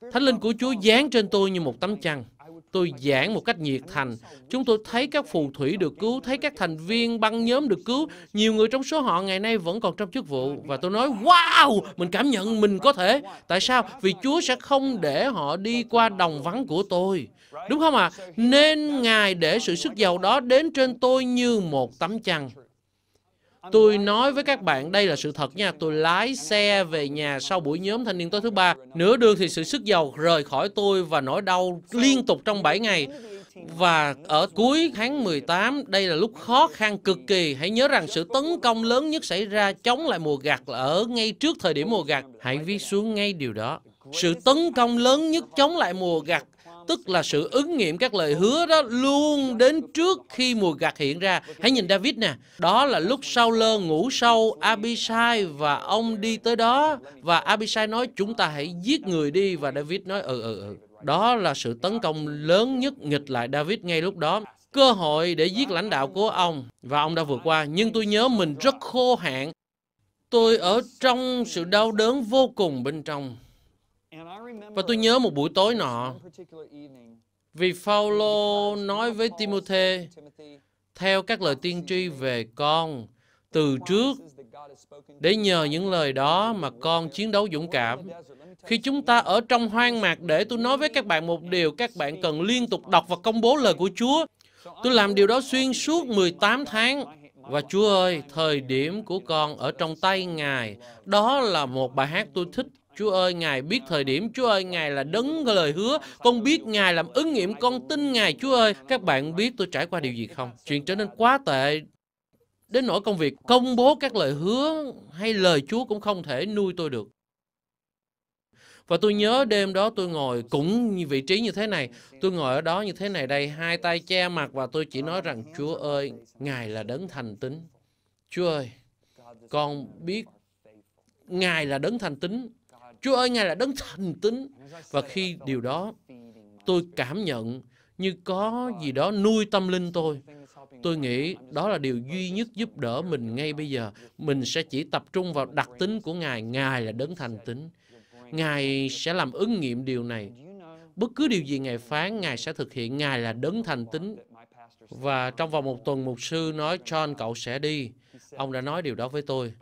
À. Thánh linh của Chúa dán trên tôi như một tấm chăn. Tôi giảng một cách nhiệt thành. Chúng tôi thấy các phù thủy được cứu, thấy các thành viên băng nhóm được cứu. Nhiều người trong số họ ngày nay vẫn còn trong chức vụ. Và tôi nói, wow, mình cảm nhận mình có thể. Tại sao? Vì Chúa sẽ không để họ đi qua đồng vắng của tôi. Đúng không ạ? À? Nên Ngài để sự sức giàu đó đến trên tôi như một tấm chăn. Tôi nói với các bạn đây là sự thật nha. Tôi lái xe về nhà sau buổi nhóm thanh niên tối thứ ba. Nửa đường thì sự sức dầu rời khỏi tôi và nỗi đau liên tục trong 7 ngày. Và ở cuối tháng 18, đây là lúc khó khăn cực kỳ. Hãy nhớ rằng sự tấn công lớn nhất xảy ra chống lại mùa gặt là ở ngay trước thời điểm mùa gặt. Hãy viết xuống ngay điều đó. Sự tấn công lớn nhất chống lại mùa gặt tức là sự ứng nghiệm các lời hứa đó luôn đến trước khi mùa gặt hiện ra. Hãy nhìn David nè, đó là lúc sau lơ ngủ sâu Abishai và ông đi tới đó và Abishai nói chúng ta hãy giết người đi và David nói ừ ừ ừ. Đó là sự tấn công lớn nhất nghịch lại David ngay lúc đó cơ hội để giết lãnh đạo của ông và ông đã vượt qua nhưng tôi nhớ mình rất khô hạn tôi ở trong sự đau đớn vô cùng bên trong và tôi nhớ một buổi tối nọ, vì Phaolô nói với Timôthê theo các lời tiên tri về con từ trước để nhờ những lời đó mà con chiến đấu dũng cảm. Khi chúng ta ở trong hoang mạc để tôi nói với các bạn một điều các bạn cần liên tục đọc và công bố lời của Chúa. Tôi làm điều đó xuyên suốt 18 tháng. Và Chúa ơi, thời điểm của con ở trong tay Ngài, đó là một bài hát tôi thích Chúa ơi, Ngài biết thời điểm, Chúa ơi, Ngài là đấng lời hứa, con biết Ngài làm ứng nghiệm, con tin Ngài, Chúa ơi. Các bạn biết tôi trải qua điều gì không? Chuyện trở nên quá tệ, đến nỗi công việc công bố các lời hứa hay lời Chúa cũng không thể nuôi tôi được. Và tôi nhớ đêm đó tôi ngồi cũng như vị trí như thế này. Tôi ngồi ở đó như thế này đây, hai tay che mặt và tôi chỉ nói rằng Chúa ơi, Ngài là đấng thành tín. Chúa ơi, con biết Ngài là đấng thành tín Chúa ơi, Ngài là đấng thành tín. Và khi điều đó, tôi cảm nhận như có gì đó nuôi tâm linh tôi. Tôi nghĩ đó là điều duy nhất giúp đỡ mình ngay bây giờ. Mình sẽ chỉ tập trung vào đặc tính của Ngài. Ngài là đấng thành tín. Ngài sẽ làm ứng nghiệm điều này. Bất cứ điều gì Ngài phán, Ngài sẽ thực hiện. Ngài là đấng thành tín. Và trong vòng một tuần, mục sư nói, John, cậu sẽ đi. Ông đã nói điều đó với tôi.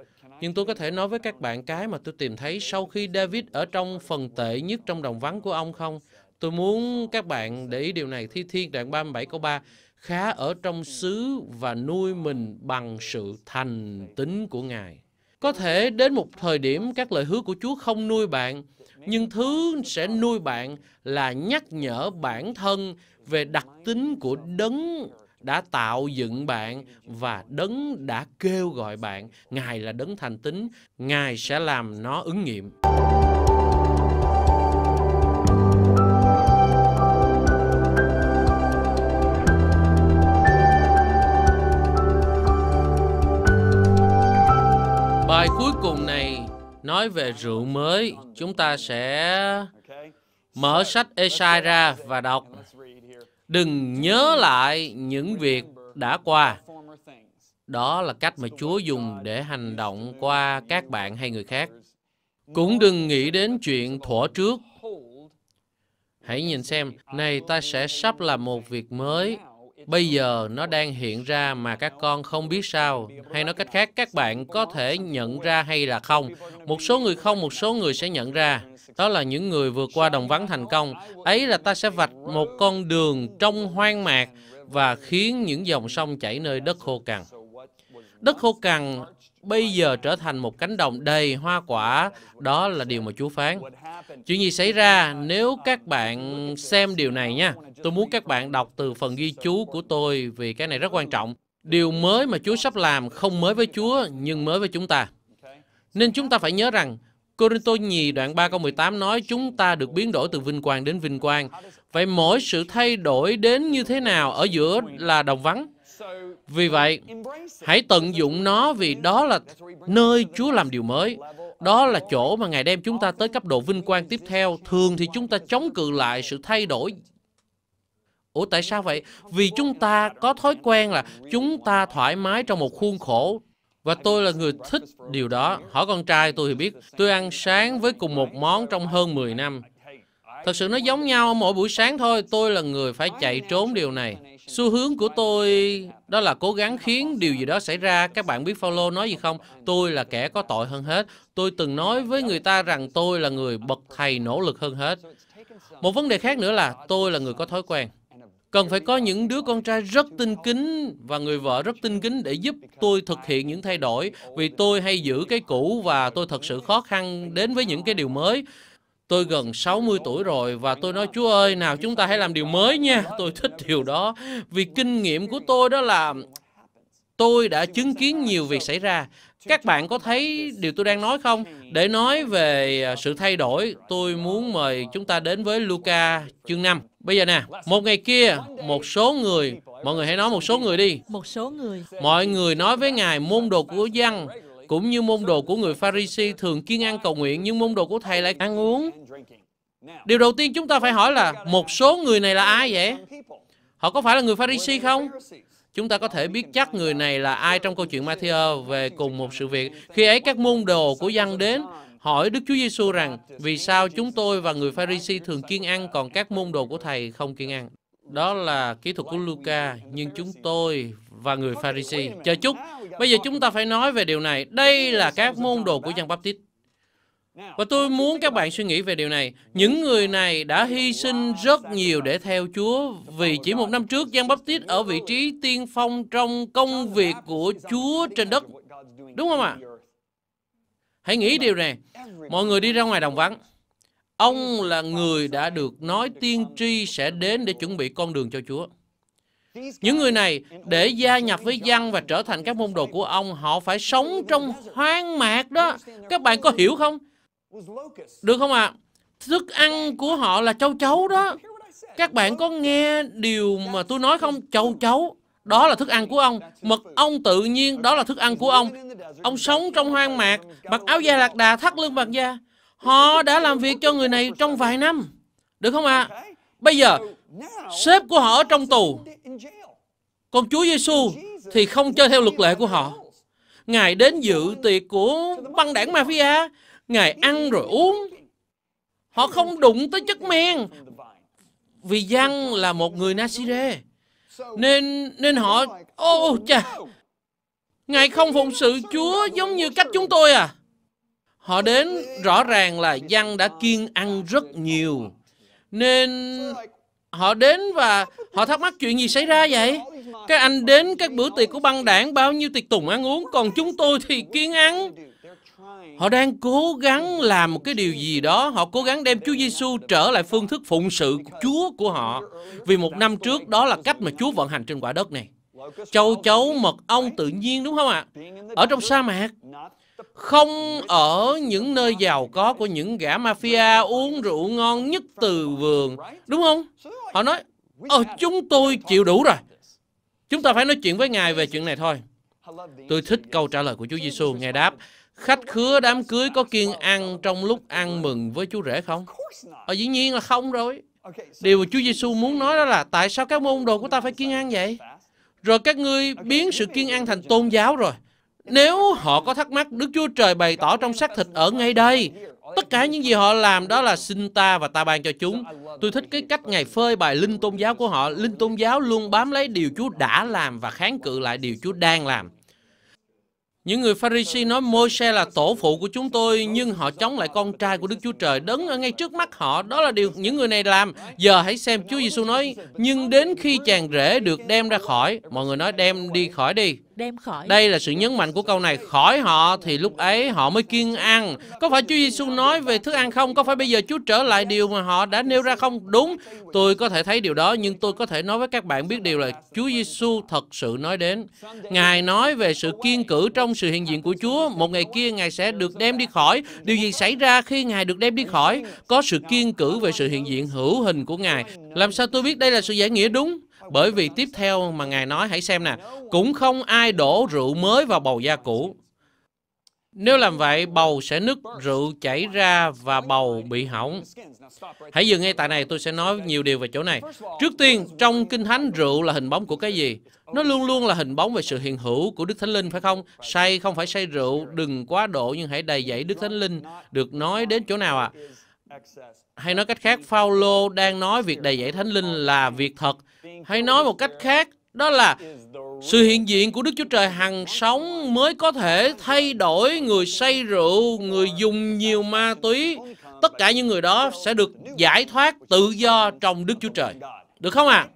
Nhưng tôi có thể nói với các bạn cái mà tôi tìm thấy sau khi David ở trong phần tệ nhất trong đồng vắng của ông không? Tôi muốn các bạn để ý điều này thi thiên đoạn 37 câu 3 khá ở trong xứ và nuôi mình bằng sự thành tín của Ngài. Có thể đến một thời điểm các lời hứa của Chúa không nuôi bạn, nhưng thứ sẽ nuôi bạn là nhắc nhở bản thân về đặc tính của đấng đã tạo dựng bạn và đấng đã kêu gọi bạn ngài là đấng thành tín ngài sẽ làm nó ứng nghiệm Bài cuối cùng này nói về rượu mới. Chúng ta sẽ mở sách Esai ra và đọc. Đừng nhớ lại những việc đã qua. Đó là cách mà Chúa dùng để hành động qua các bạn hay người khác. Cũng đừng nghĩ đến chuyện thuở trước. Hãy nhìn xem, này ta sẽ sắp làm một việc mới. Bây giờ nó đang hiện ra mà các con không biết sao. Hay nói cách khác, các bạn có thể nhận ra hay là không. Một số người không, một số người sẽ nhận ra đó là những người vượt qua đồng vắng thành công. Ấy là ta sẽ vạch một con đường trong hoang mạc và khiến những dòng sông chảy nơi đất khô cằn. Đất khô cằn bây giờ trở thành một cánh đồng đầy hoa quả, đó là điều mà Chúa phán. Chuyện gì xảy ra nếu các bạn xem điều này nha? Tôi muốn các bạn đọc từ phần ghi chú của tôi vì cái này rất quan trọng. Điều mới mà Chúa sắp làm không mới với Chúa nhưng mới với chúng ta. Nên chúng ta phải nhớ rằng Corinto nhì đoạn 3 câu 18 nói chúng ta được biến đổi từ vinh quang đến vinh quang. Vậy mỗi sự thay đổi đến như thế nào ở giữa là đồng vắng? Vì vậy, hãy tận dụng nó vì đó là nơi Chúa làm điều mới. Đó là chỗ mà Ngài đem chúng ta tới cấp độ vinh quang tiếp theo. Thường thì chúng ta chống cự lại sự thay đổi. Ủa tại sao vậy? Vì chúng ta có thói quen là chúng ta thoải mái trong một khuôn khổ và tôi là người thích điều đó. Hỏi con trai tôi thì biết, tôi ăn sáng với cùng một món trong hơn 10 năm. Thật sự nó giống nhau mỗi buổi sáng thôi, tôi là người phải chạy trốn điều này. Xu hướng của tôi đó là cố gắng khiến điều gì đó xảy ra. Các bạn biết Paulo nói gì không? Tôi là kẻ có tội hơn hết. Tôi từng nói với người ta rằng tôi là người bậc thầy nỗ lực hơn hết. Một vấn đề khác nữa là tôi là người có thói quen. Cần phải có những đứa con trai rất tinh kính và người vợ rất tinh kính để giúp tôi thực hiện những thay đổi vì tôi hay giữ cái cũ và tôi thật sự khó khăn đến với những cái điều mới. Tôi gần 60 tuổi rồi và tôi nói Chúa ơi nào chúng ta hãy làm điều mới nha. (laughs) Tôi thích điều đó vì kinh nghiệm của tôi đó là tôi đã chứng kiến nhiều việc xảy ra. Các bạn có thấy điều tôi đang nói không? Để nói về sự thay đổi, tôi muốn mời chúng ta đến với Luca chương 5. Bây giờ nè, một ngày kia, một số người, mọi người hãy nói một số người đi. Một số người. Mọi người nói với Ngài, môn đồ của dân, cũng như môn đồ của người Pharisee thường kiên ăn cầu nguyện, nhưng môn đồ của Thầy lại ăn uống. Điều đầu tiên chúng ta phải hỏi là, một số người này là ai vậy? Họ có phải là người Pharisee không? Chúng ta có thể biết chắc người này là ai trong câu chuyện Matthew về cùng một sự việc. Khi ấy các môn đồ của dân đến, hỏi Đức Chúa Giêsu rằng vì sao chúng tôi và người Pharisee thường kiêng ăn còn các môn đồ của thầy không kiêng ăn. Đó là kỹ thuật của Luca, nhưng chúng tôi và người Pharisee. Chờ chút, bây giờ chúng ta phải nói về điều này. Đây là các môn đồ của Giăng Baptist. Và tôi muốn các bạn suy nghĩ về điều này. Những người này đã hy sinh rất nhiều để theo Chúa vì chỉ một năm trước Giăng Baptist ở vị trí tiên phong trong công việc của Chúa trên đất. Đúng không ạ? À? Hãy nghĩ điều này, mọi người đi ra ngoài đồng vắng. Ông là người đã được nói tiên tri sẽ đến để chuẩn bị con đường cho Chúa. Những người này để gia nhập với dân và trở thành các môn đồ của ông, họ phải sống trong hoang mạc đó. Các bạn có hiểu không? Được không ạ? À? Thức ăn của họ là châu chấu đó. Các bạn có nghe điều mà tôi nói không? Châu chấu đó là thức ăn của ông. Mật ong tự nhiên, đó là thức ăn của ông. Ông sống trong hoang mạc, mặc áo da lạc đà, thắt lưng bạc da. Họ đã làm việc cho người này trong vài năm. Được không ạ? À? Bây giờ, sếp của họ ở trong tù. Còn Chúa Giêsu thì không chơi theo luật lệ của họ. Ngài đến dự tiệc của băng đảng mafia. Ngài ăn rồi uống. Họ không đụng tới chất men. Vì Giăng là một người Nazire. Nên nên họ Ô oh, chà Ngài không phụng sự Chúa giống như cách chúng tôi à Họ đến rõ ràng là dân đã kiêng ăn rất nhiều Nên họ đến và họ thắc mắc chuyện gì xảy ra vậy Các anh đến các bữa tiệc của băng đảng bao nhiêu tiệc tùng ăn uống Còn chúng tôi thì kiêng ăn Họ đang cố gắng làm một cái điều gì đó. Họ cố gắng đem Chúa Giêsu trở lại phương thức phụng sự của Chúa của họ. Vì một năm trước đó là cách mà Chúa vận hành trên quả đất này. Châu chấu, mật ong tự nhiên đúng không ạ? Ở trong sa mạc. Không ở những nơi giàu có của những gã mafia uống rượu ngon nhất từ vườn. Đúng không? Họ nói, ờ chúng tôi chịu đủ rồi. Chúng ta phải nói chuyện với Ngài về chuyện này thôi. Tôi thích câu trả lời của Chúa Giêsu. Ngài đáp, Khách khứa đám cưới có kiên ăn trong lúc ăn mừng với chú rể không? Ờ, dĩ nhiên là không rồi. Điều mà Chúa Giêsu muốn nói đó là tại sao các môn đồ của ta phải kiên ăn vậy? Rồi các ngươi biến sự kiên ăn thành tôn giáo rồi. Nếu họ có thắc mắc, Đức Chúa Trời bày tỏ trong xác thịt ở ngay đây. Tất cả những gì họ làm đó là xin ta và ta ban cho chúng. Tôi thích cái cách Ngài phơi bài linh tôn giáo của họ. Linh tôn giáo luôn bám lấy điều Chúa đã làm và kháng cự lại điều Chúa đang làm. Những người Pharisee nói Môi-se là tổ phụ của chúng tôi, nhưng họ chống lại con trai của Đức Chúa Trời đứng ở ngay trước mắt họ. Đó là điều những người này làm. Giờ hãy xem Chúa Giêsu nói, nhưng đến khi chàng rể được đem ra khỏi, mọi người nói đem đi khỏi đi đem khỏi. Đây là sự nhấn mạnh của câu này, khỏi họ thì lúc ấy họ mới kiên ăn. Có phải Chúa Giêsu nói về thức ăn không? Có phải bây giờ Chúa trở lại điều mà họ đã nêu ra không? Đúng, tôi có thể thấy điều đó, nhưng tôi có thể nói với các bạn biết điều là Chúa Giêsu thật sự nói đến. Ngài nói về sự kiên cử trong sự hiện diện của Chúa. Một ngày kia Ngài sẽ được đem đi khỏi. Điều gì xảy ra khi Ngài được đem đi khỏi? Có sự kiên cử về sự hiện diện hữu hình của Ngài. Làm sao tôi biết đây là sự giải nghĩa đúng? Bởi vì tiếp theo mà Ngài nói, hãy xem nè, cũng không ai đổ rượu mới vào bầu da cũ. Nếu làm vậy, bầu sẽ nứt, rượu chảy ra và bầu bị hỏng. Hãy dừng ngay tại này, tôi sẽ nói nhiều điều về chỗ này. Trước tiên, trong Kinh Thánh, rượu là hình bóng của cái gì? Nó luôn luôn là hình bóng về sự hiện hữu của Đức Thánh Linh, phải không? Say không phải say rượu, đừng quá độ, nhưng hãy đầy dẫy Đức Thánh Linh. Được nói đến chỗ nào ạ? À? Hay nói cách khác, Phaolô đang nói việc đầy dẫy Thánh Linh là việc thật, hay nói một cách khác, đó là sự hiện diện của Đức Chúa Trời hằng sống mới có thể thay đổi người say rượu, người dùng nhiều ma túy. Tất cả những người đó sẽ được giải thoát tự do trong Đức Chúa Trời. Được không ạ? À?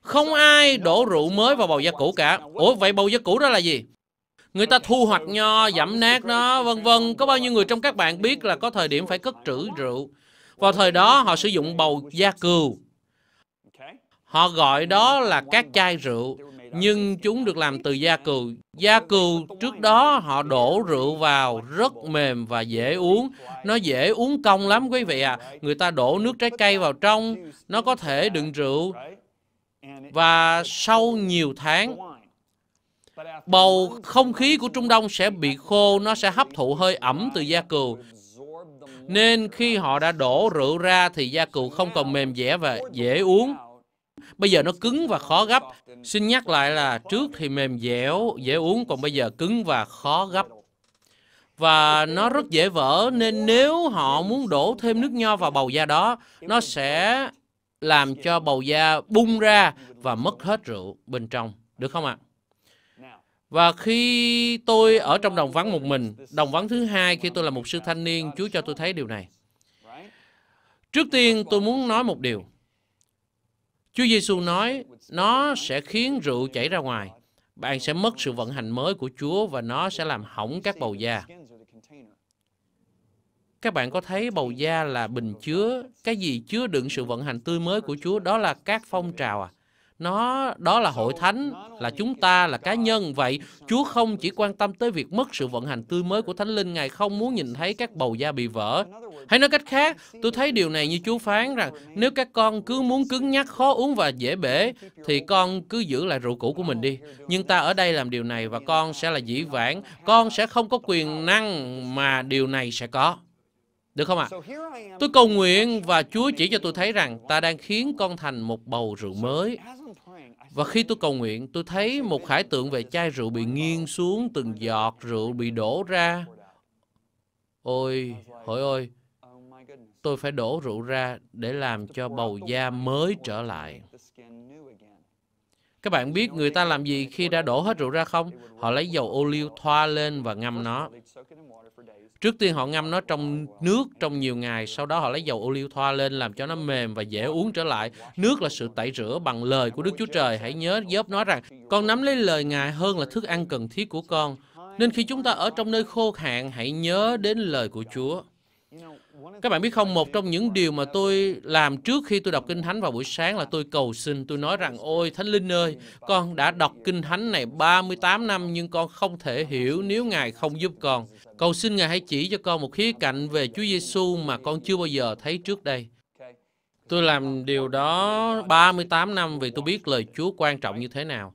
Không ai đổ rượu mới vào bầu gia cũ cả. Ủa vậy bầu gia cũ đó là gì? Người ta thu hoạch nho, giảm nát nó, vân vân. Có bao nhiêu người trong các bạn biết là có thời điểm phải cất trữ rượu. Vào thời đó họ sử dụng bầu gia cừu Họ gọi đó là các chai rượu, nhưng chúng được làm từ da cừu. Da cừu trước đó họ đổ rượu vào rất mềm và dễ uống. Nó dễ uống cong lắm quý vị ạ. À. Người ta đổ nước trái cây vào trong, nó có thể đựng rượu. Và sau nhiều tháng, bầu không khí của Trung Đông sẽ bị khô, nó sẽ hấp thụ hơi ẩm từ da cừu. Nên khi họ đã đổ rượu ra thì da cừu không còn mềm dẻ và dễ uống. Bây giờ nó cứng và khó gấp. Xin nhắc lại là trước thì mềm dẻo, dễ uống, còn bây giờ cứng và khó gấp. Và nó rất dễ vỡ, nên nếu họ muốn đổ thêm nước nho vào bầu da đó, nó sẽ làm cho bầu da bung ra và mất hết rượu bên trong. Được không ạ? À? Và khi tôi ở trong đồng vắng một mình, đồng vắng thứ hai khi tôi là một sư thanh niên, Chúa cho tôi thấy điều này. Trước tiên tôi muốn nói một điều. Chúa Giêsu nói, nó sẽ khiến rượu chảy ra ngoài. Bạn sẽ mất sự vận hành mới của Chúa và nó sẽ làm hỏng các bầu da. Các bạn có thấy bầu da là bình chứa, cái gì chứa đựng sự vận hành tươi mới của Chúa đó là các phong trào à? nó đó là hội thánh là chúng ta là cá nhân vậy chúa không chỉ quan tâm tới việc mất sự vận hành tươi mới của thánh linh ngài không muốn nhìn thấy các bầu da bị vỡ hay nói cách khác tôi thấy điều này như chúa phán rằng nếu các con cứ muốn cứng nhắc khó uống và dễ bể thì con cứ giữ lại rượu cũ của mình đi nhưng ta ở đây làm điều này và con sẽ là dĩ vãng con sẽ không có quyền năng mà điều này sẽ có được không ạ? À? Tôi cầu nguyện và Chúa chỉ cho tôi thấy rằng ta đang khiến con thành một bầu rượu mới. Và khi tôi cầu nguyện, tôi thấy một khải tượng về chai rượu bị nghiêng xuống, từng giọt rượu bị đổ ra. Ôi, hỏi ôi, oh tôi phải đổ rượu ra để làm cho bầu da mới trở lại. Các bạn biết người ta làm gì khi đã đổ hết rượu ra không? Họ lấy dầu ô liu thoa lên và ngâm nó. Trước tiên họ ngâm nó trong nước trong nhiều ngày, sau đó họ lấy dầu ô liu thoa lên làm cho nó mềm và dễ uống trở lại. Nước là sự tẩy rửa bằng lời của Đức Chúa Trời. Hãy nhớ giớp nói rằng, con nắm lấy lời Ngài hơn là thức ăn cần thiết của con. Nên khi chúng ta ở trong nơi khô hạn, hãy nhớ đến lời của Chúa. Các bạn biết không, một trong những điều mà tôi làm trước khi tôi đọc Kinh Thánh vào buổi sáng là tôi cầu xin, tôi nói rằng, ôi Thánh Linh ơi, con đã đọc Kinh Thánh này 38 năm nhưng con không thể hiểu nếu Ngài không giúp con. Cầu xin Ngài hãy chỉ cho con một khía cạnh về Chúa Giêsu mà con chưa bao giờ thấy trước đây. Tôi làm điều đó 38 năm vì tôi biết lời Chúa quan trọng như thế nào.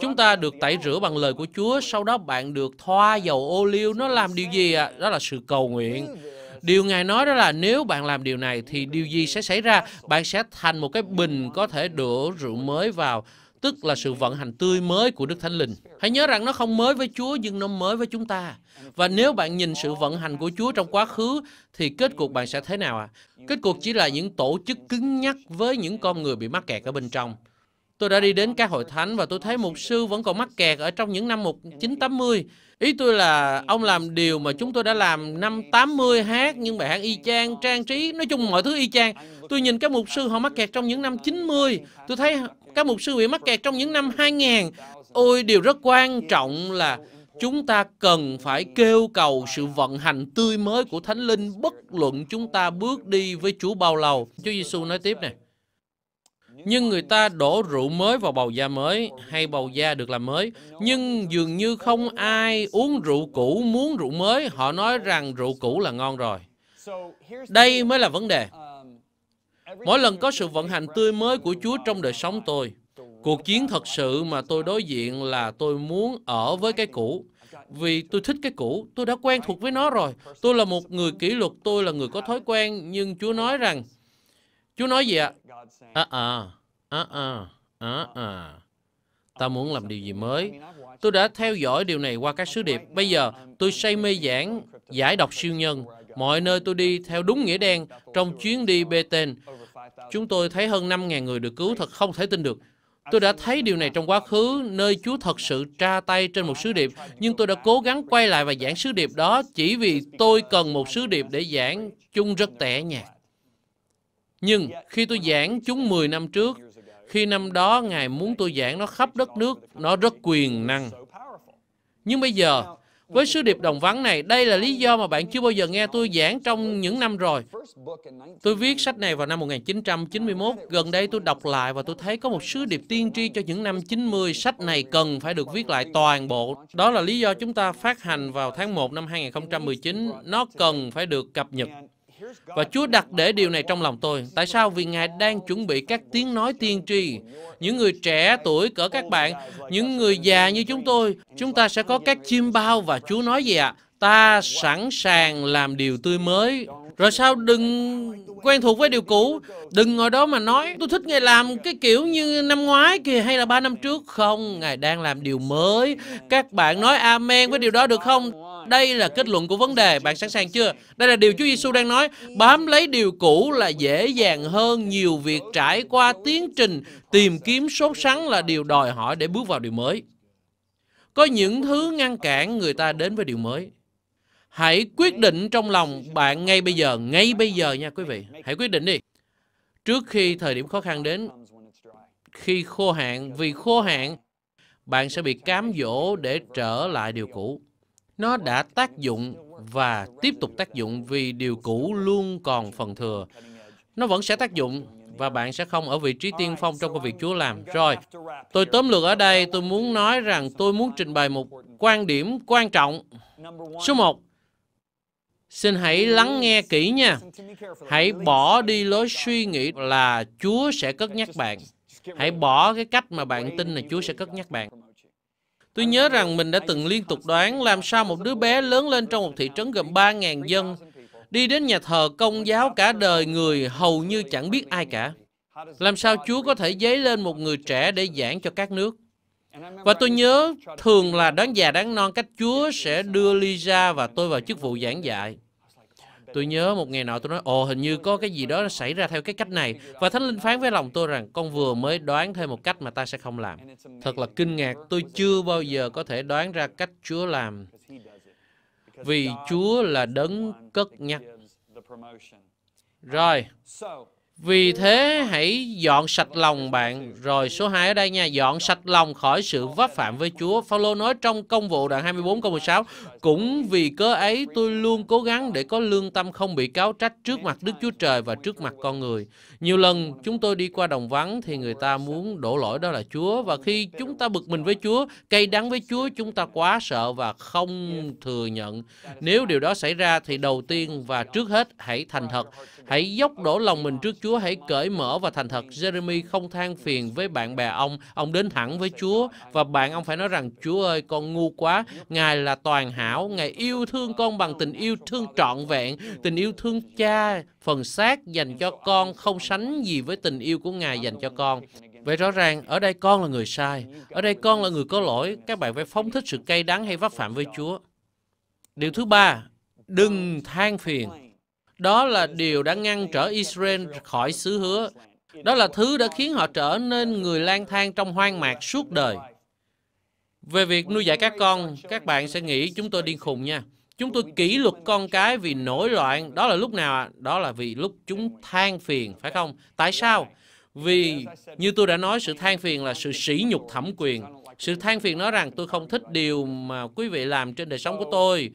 Chúng ta được tẩy rửa bằng lời của Chúa, sau đó bạn được thoa dầu ô liu. Nó làm điều gì ạ? À? Đó là sự cầu nguyện. Điều Ngài nói đó là nếu bạn làm điều này thì điều gì sẽ xảy ra? Bạn sẽ thành một cái bình có thể đổ rượu mới vào tức là sự vận hành tươi mới của Đức Thánh Linh. Hãy nhớ rằng nó không mới với Chúa nhưng nó mới với chúng ta. Và nếu bạn nhìn sự vận hành của Chúa trong quá khứ thì kết cục bạn sẽ thế nào ạ? À? Kết cục chỉ là những tổ chức cứng nhắc với những con người bị mắc kẹt ở bên trong. Tôi đã đi đến các hội thánh và tôi thấy mục sư vẫn còn mắc kẹt ở trong những năm 1980. Ý tôi là ông làm điều mà chúng tôi đã làm năm 80 hát nhưng bài hát y chang, trang trí, nói chung mọi thứ y chang. Tôi nhìn các mục sư họ mắc kẹt trong những năm 90. Tôi thấy các mục sư bị mắc kẹt trong những năm 2000. Ôi, điều rất quan trọng là chúng ta cần phải kêu cầu sự vận hành tươi mới của Thánh Linh bất luận chúng ta bước đi với Chúa bao lâu. Chúa Giêsu nói tiếp này. Nhưng người ta đổ rượu mới vào bầu da mới hay bầu da được làm mới. Nhưng dường như không ai uống rượu cũ muốn rượu mới. Họ nói rằng rượu cũ là ngon rồi. Đây mới là vấn đề. Mỗi lần có sự vận hành tươi mới của Chúa trong đời sống tôi, cuộc chiến thật sự mà tôi đối diện là tôi muốn ở với cái cũ. Vì tôi thích cái cũ, tôi đã quen thuộc với nó rồi. Tôi là một người kỷ luật, tôi là người có thói quen, nhưng Chúa nói rằng, Chúa nói gì ạ? À à, à à, à à. Ta muốn làm điều gì mới? Tôi đã theo dõi điều này qua các sứ điệp. Bây giờ, tôi say mê giảng, giải đọc siêu nhân. Mọi nơi tôi đi theo đúng nghĩa đen trong chuyến đi Beten. Chúng tôi thấy hơn 5.000 người được cứu thật không thể tin được. Tôi đã thấy điều này trong quá khứ, nơi Chúa thật sự tra tay trên một sứ điệp, nhưng tôi đã cố gắng quay lại và giảng sứ điệp đó chỉ vì tôi cần một sứ điệp để giảng chung rất tẻ nhạt. Nhưng khi tôi giảng chúng 10 năm trước, khi năm đó Ngài muốn tôi giảng nó khắp đất nước, nó rất quyền năng. Nhưng bây giờ, với sứ điệp đồng vắng này, đây là lý do mà bạn chưa bao giờ nghe tôi giảng trong những năm rồi. Tôi viết sách này vào năm 1991. Gần đây tôi đọc lại và tôi thấy có một sứ điệp tiên tri cho những năm 90. Sách này cần phải được viết lại toàn bộ. Đó là lý do chúng ta phát hành vào tháng 1 năm 2019. Nó cần phải được cập nhật. Và Chúa đặt để điều này trong lòng tôi. Tại sao? Vì Ngài đang chuẩn bị các tiếng nói tiên tri. Những người trẻ tuổi cỡ các bạn, những người già như chúng tôi, chúng ta sẽ có các chim bao và Chúa nói gì ạ? À? ta sẵn sàng làm điều tươi mới rồi sao đừng quen thuộc với điều cũ đừng ngồi đó mà nói tôi thích ngài làm cái kiểu như năm ngoái kìa hay là ba năm trước không ngài đang làm điều mới các bạn nói amen với điều đó được không đây là kết luận của vấn đề bạn sẵn sàng chưa đây là điều Chúa Giêsu đang nói bám lấy điều cũ là dễ dàng hơn nhiều việc trải qua tiến trình tìm kiếm sốt sắng là điều đòi hỏi để bước vào điều mới có những thứ ngăn cản người ta đến với điều mới Hãy quyết định trong lòng bạn ngay bây giờ, ngay bây giờ nha quý vị. Hãy quyết định đi. Trước khi thời điểm khó khăn đến, khi khô hạn, vì khô hạn, bạn sẽ bị cám dỗ để trở lại điều cũ. Nó đã tác dụng và tiếp tục tác dụng vì điều cũ luôn còn phần thừa. Nó vẫn sẽ tác dụng và bạn sẽ không ở vị trí tiên phong trong công việc Chúa làm. Rồi, tôi tóm lược ở đây, tôi muốn nói rằng tôi muốn trình bày một quan điểm quan trọng. Số 1, Xin hãy lắng nghe kỹ nha. Hãy bỏ đi lối suy nghĩ là Chúa sẽ cất nhắc bạn. Hãy bỏ cái cách mà bạn tin là Chúa sẽ cất nhắc bạn. Tôi nhớ rằng mình đã từng liên tục đoán làm sao một đứa bé lớn lên trong một thị trấn gồm 3.000 dân, đi đến nhà thờ công giáo cả đời người hầu như chẳng biết ai cả. Làm sao Chúa có thể dấy lên một người trẻ để giảng cho các nước? Và tôi nhớ thường là đáng già đáng non cách Chúa sẽ đưa Lisa và tôi vào chức vụ giảng dạy. Tôi nhớ một ngày nọ tôi nói, ồ hình như có cái gì đó xảy ra theo cái cách này. Và Thánh Linh phán với lòng tôi rằng, con vừa mới đoán thêm một cách mà ta sẽ không làm. Thật là kinh ngạc, tôi chưa bao giờ có thể đoán ra cách Chúa làm. Vì Chúa là đấng cất nhắc. Rồi, vì thế hãy dọn sạch lòng bạn Rồi số 2 ở đây nha Dọn sạch lòng khỏi sự vấp phạm với Chúa Phaolô nói trong công vụ đoạn 24 câu 16 Cũng vì cớ ấy tôi luôn cố gắng Để có lương tâm không bị cáo trách Trước mặt Đức Chúa Trời và trước mặt con người Nhiều lần chúng tôi đi qua đồng vắng Thì người ta muốn đổ lỗi đó là Chúa Và khi chúng ta bực mình với Chúa Cay đắng với Chúa chúng ta quá sợ Và không thừa nhận Nếu điều đó xảy ra thì đầu tiên và trước hết Hãy thành thật Hãy dốc đổ lòng mình trước Chúa Chúa hãy cởi mở và thành thật. Jeremy không than phiền với bạn bè ông. Ông đến thẳng với Chúa và bạn ông phải nói rằng Chúa ơi, con ngu quá. Ngài là toàn hảo. Ngài yêu thương con bằng tình yêu thương trọn vẹn. Tình yêu thương cha, phần xác dành cho con không sánh gì với tình yêu của Ngài dành cho con. Vậy rõ ràng, ở đây con là người sai. Ở đây con là người có lỗi. Các bạn phải phóng thích sự cay đắng hay vấp phạm với Chúa. Điều thứ ba, đừng than phiền. Đó là điều đã ngăn trở Israel khỏi xứ hứa. Đó là thứ đã khiến họ trở nên người lang thang trong hoang mạc suốt đời. Về việc nuôi dạy các con, các bạn sẽ nghĩ chúng tôi điên khùng nha. Chúng tôi kỷ luật con cái vì nổi loạn. Đó là lúc nào ạ? À? Đó là vì lúc chúng than phiền, phải không? Tại sao? Vì, như tôi đã nói, sự than phiền là sự sỉ nhục thẩm quyền. Sự than phiền nói rằng tôi không thích điều mà quý vị làm trên đời sống của oh, tôi.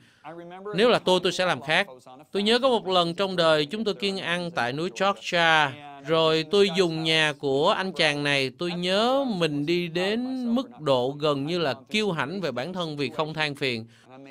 Nếu là tôi, tôi sẽ làm khác. Tôi nhớ có một lần trong đời chúng tôi kiên ăn tại núi Georgia. Rồi tôi dùng nhà của anh chàng này, tôi nhớ mình đi đến mức độ gần như là kiêu hãnh về bản thân vì không than phiền.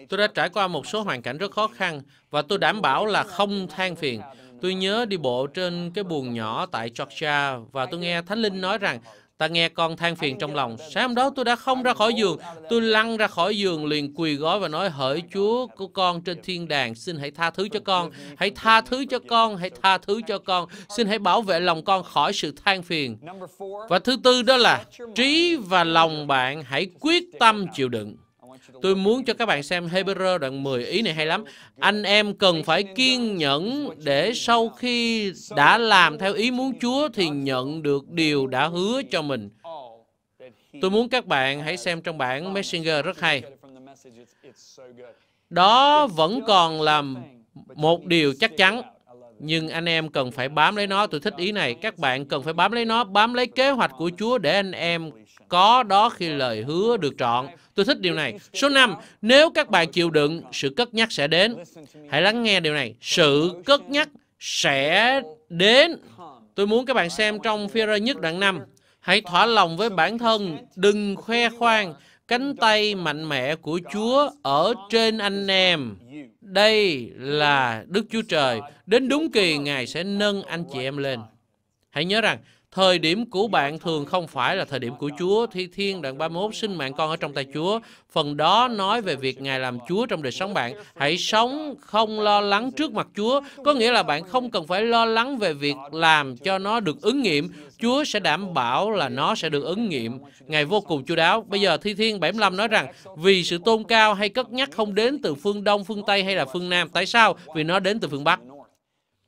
Tôi đã trải qua một số hoàn cảnh rất khó khăn và tôi đảm bảo là không than phiền. Tôi nhớ đi bộ trên cái buồng nhỏ tại Georgia và tôi nghe Thánh Linh nói rằng Ta nghe con than phiền trong lòng. Sáng hôm đó tôi đã không ra khỏi giường. Tôi lăn ra khỏi giường liền quỳ gói và nói hỡi Chúa của con trên thiên đàng. Xin hãy tha thứ cho con. Hãy tha thứ cho con. Hãy tha thứ cho con. Xin hãy bảo vệ lòng con khỏi sự than phiền. Và thứ tư đó là trí và lòng bạn hãy quyết tâm chịu đựng. Tôi muốn cho các bạn xem Hebrew đoạn 10, ý này hay lắm. Anh em cần phải kiên nhẫn để sau khi đã làm theo ý muốn Chúa thì nhận được điều đã hứa cho mình. Tôi muốn các bạn hãy xem trong bản Messenger rất hay. Đó vẫn còn là một điều chắc chắn nhưng anh em cần phải bám lấy nó. Tôi thích ý này. Các bạn cần phải bám lấy nó, bám lấy kế hoạch của Chúa để anh em có đó khi lời hứa được trọn. Tôi thích điều này. Số 5, nếu các bạn chịu đựng, sự cất nhắc sẽ đến. Hãy lắng nghe điều này. Sự cất nhắc sẽ đến. Tôi muốn các bạn xem trong phi rơi nhất đoạn 5. Hãy thỏa lòng với bản thân, đừng khoe khoang cánh tay mạnh mẽ của Chúa ở trên anh em. Đây là Đức Chúa Trời. Đến đúng kỳ, Ngài sẽ nâng anh chị em lên. Hãy nhớ rằng, Thời điểm của bạn thường không phải là thời điểm của Chúa. Thi Thiên đoạn 31, sinh mạng con ở trong tay Chúa. Phần đó nói về việc Ngài làm Chúa trong đời sống bạn. Hãy sống không lo lắng trước mặt Chúa. Có nghĩa là bạn không cần phải lo lắng về việc làm cho nó được ứng nghiệm. Chúa sẽ đảm bảo là nó sẽ được ứng nghiệm. Ngài vô cùng chu đáo. Bây giờ Thi Thiên 75 nói rằng, vì sự tôn cao hay cất nhắc không đến từ phương Đông, phương Tây hay là phương Nam. Tại sao? Vì nó đến từ phương Bắc.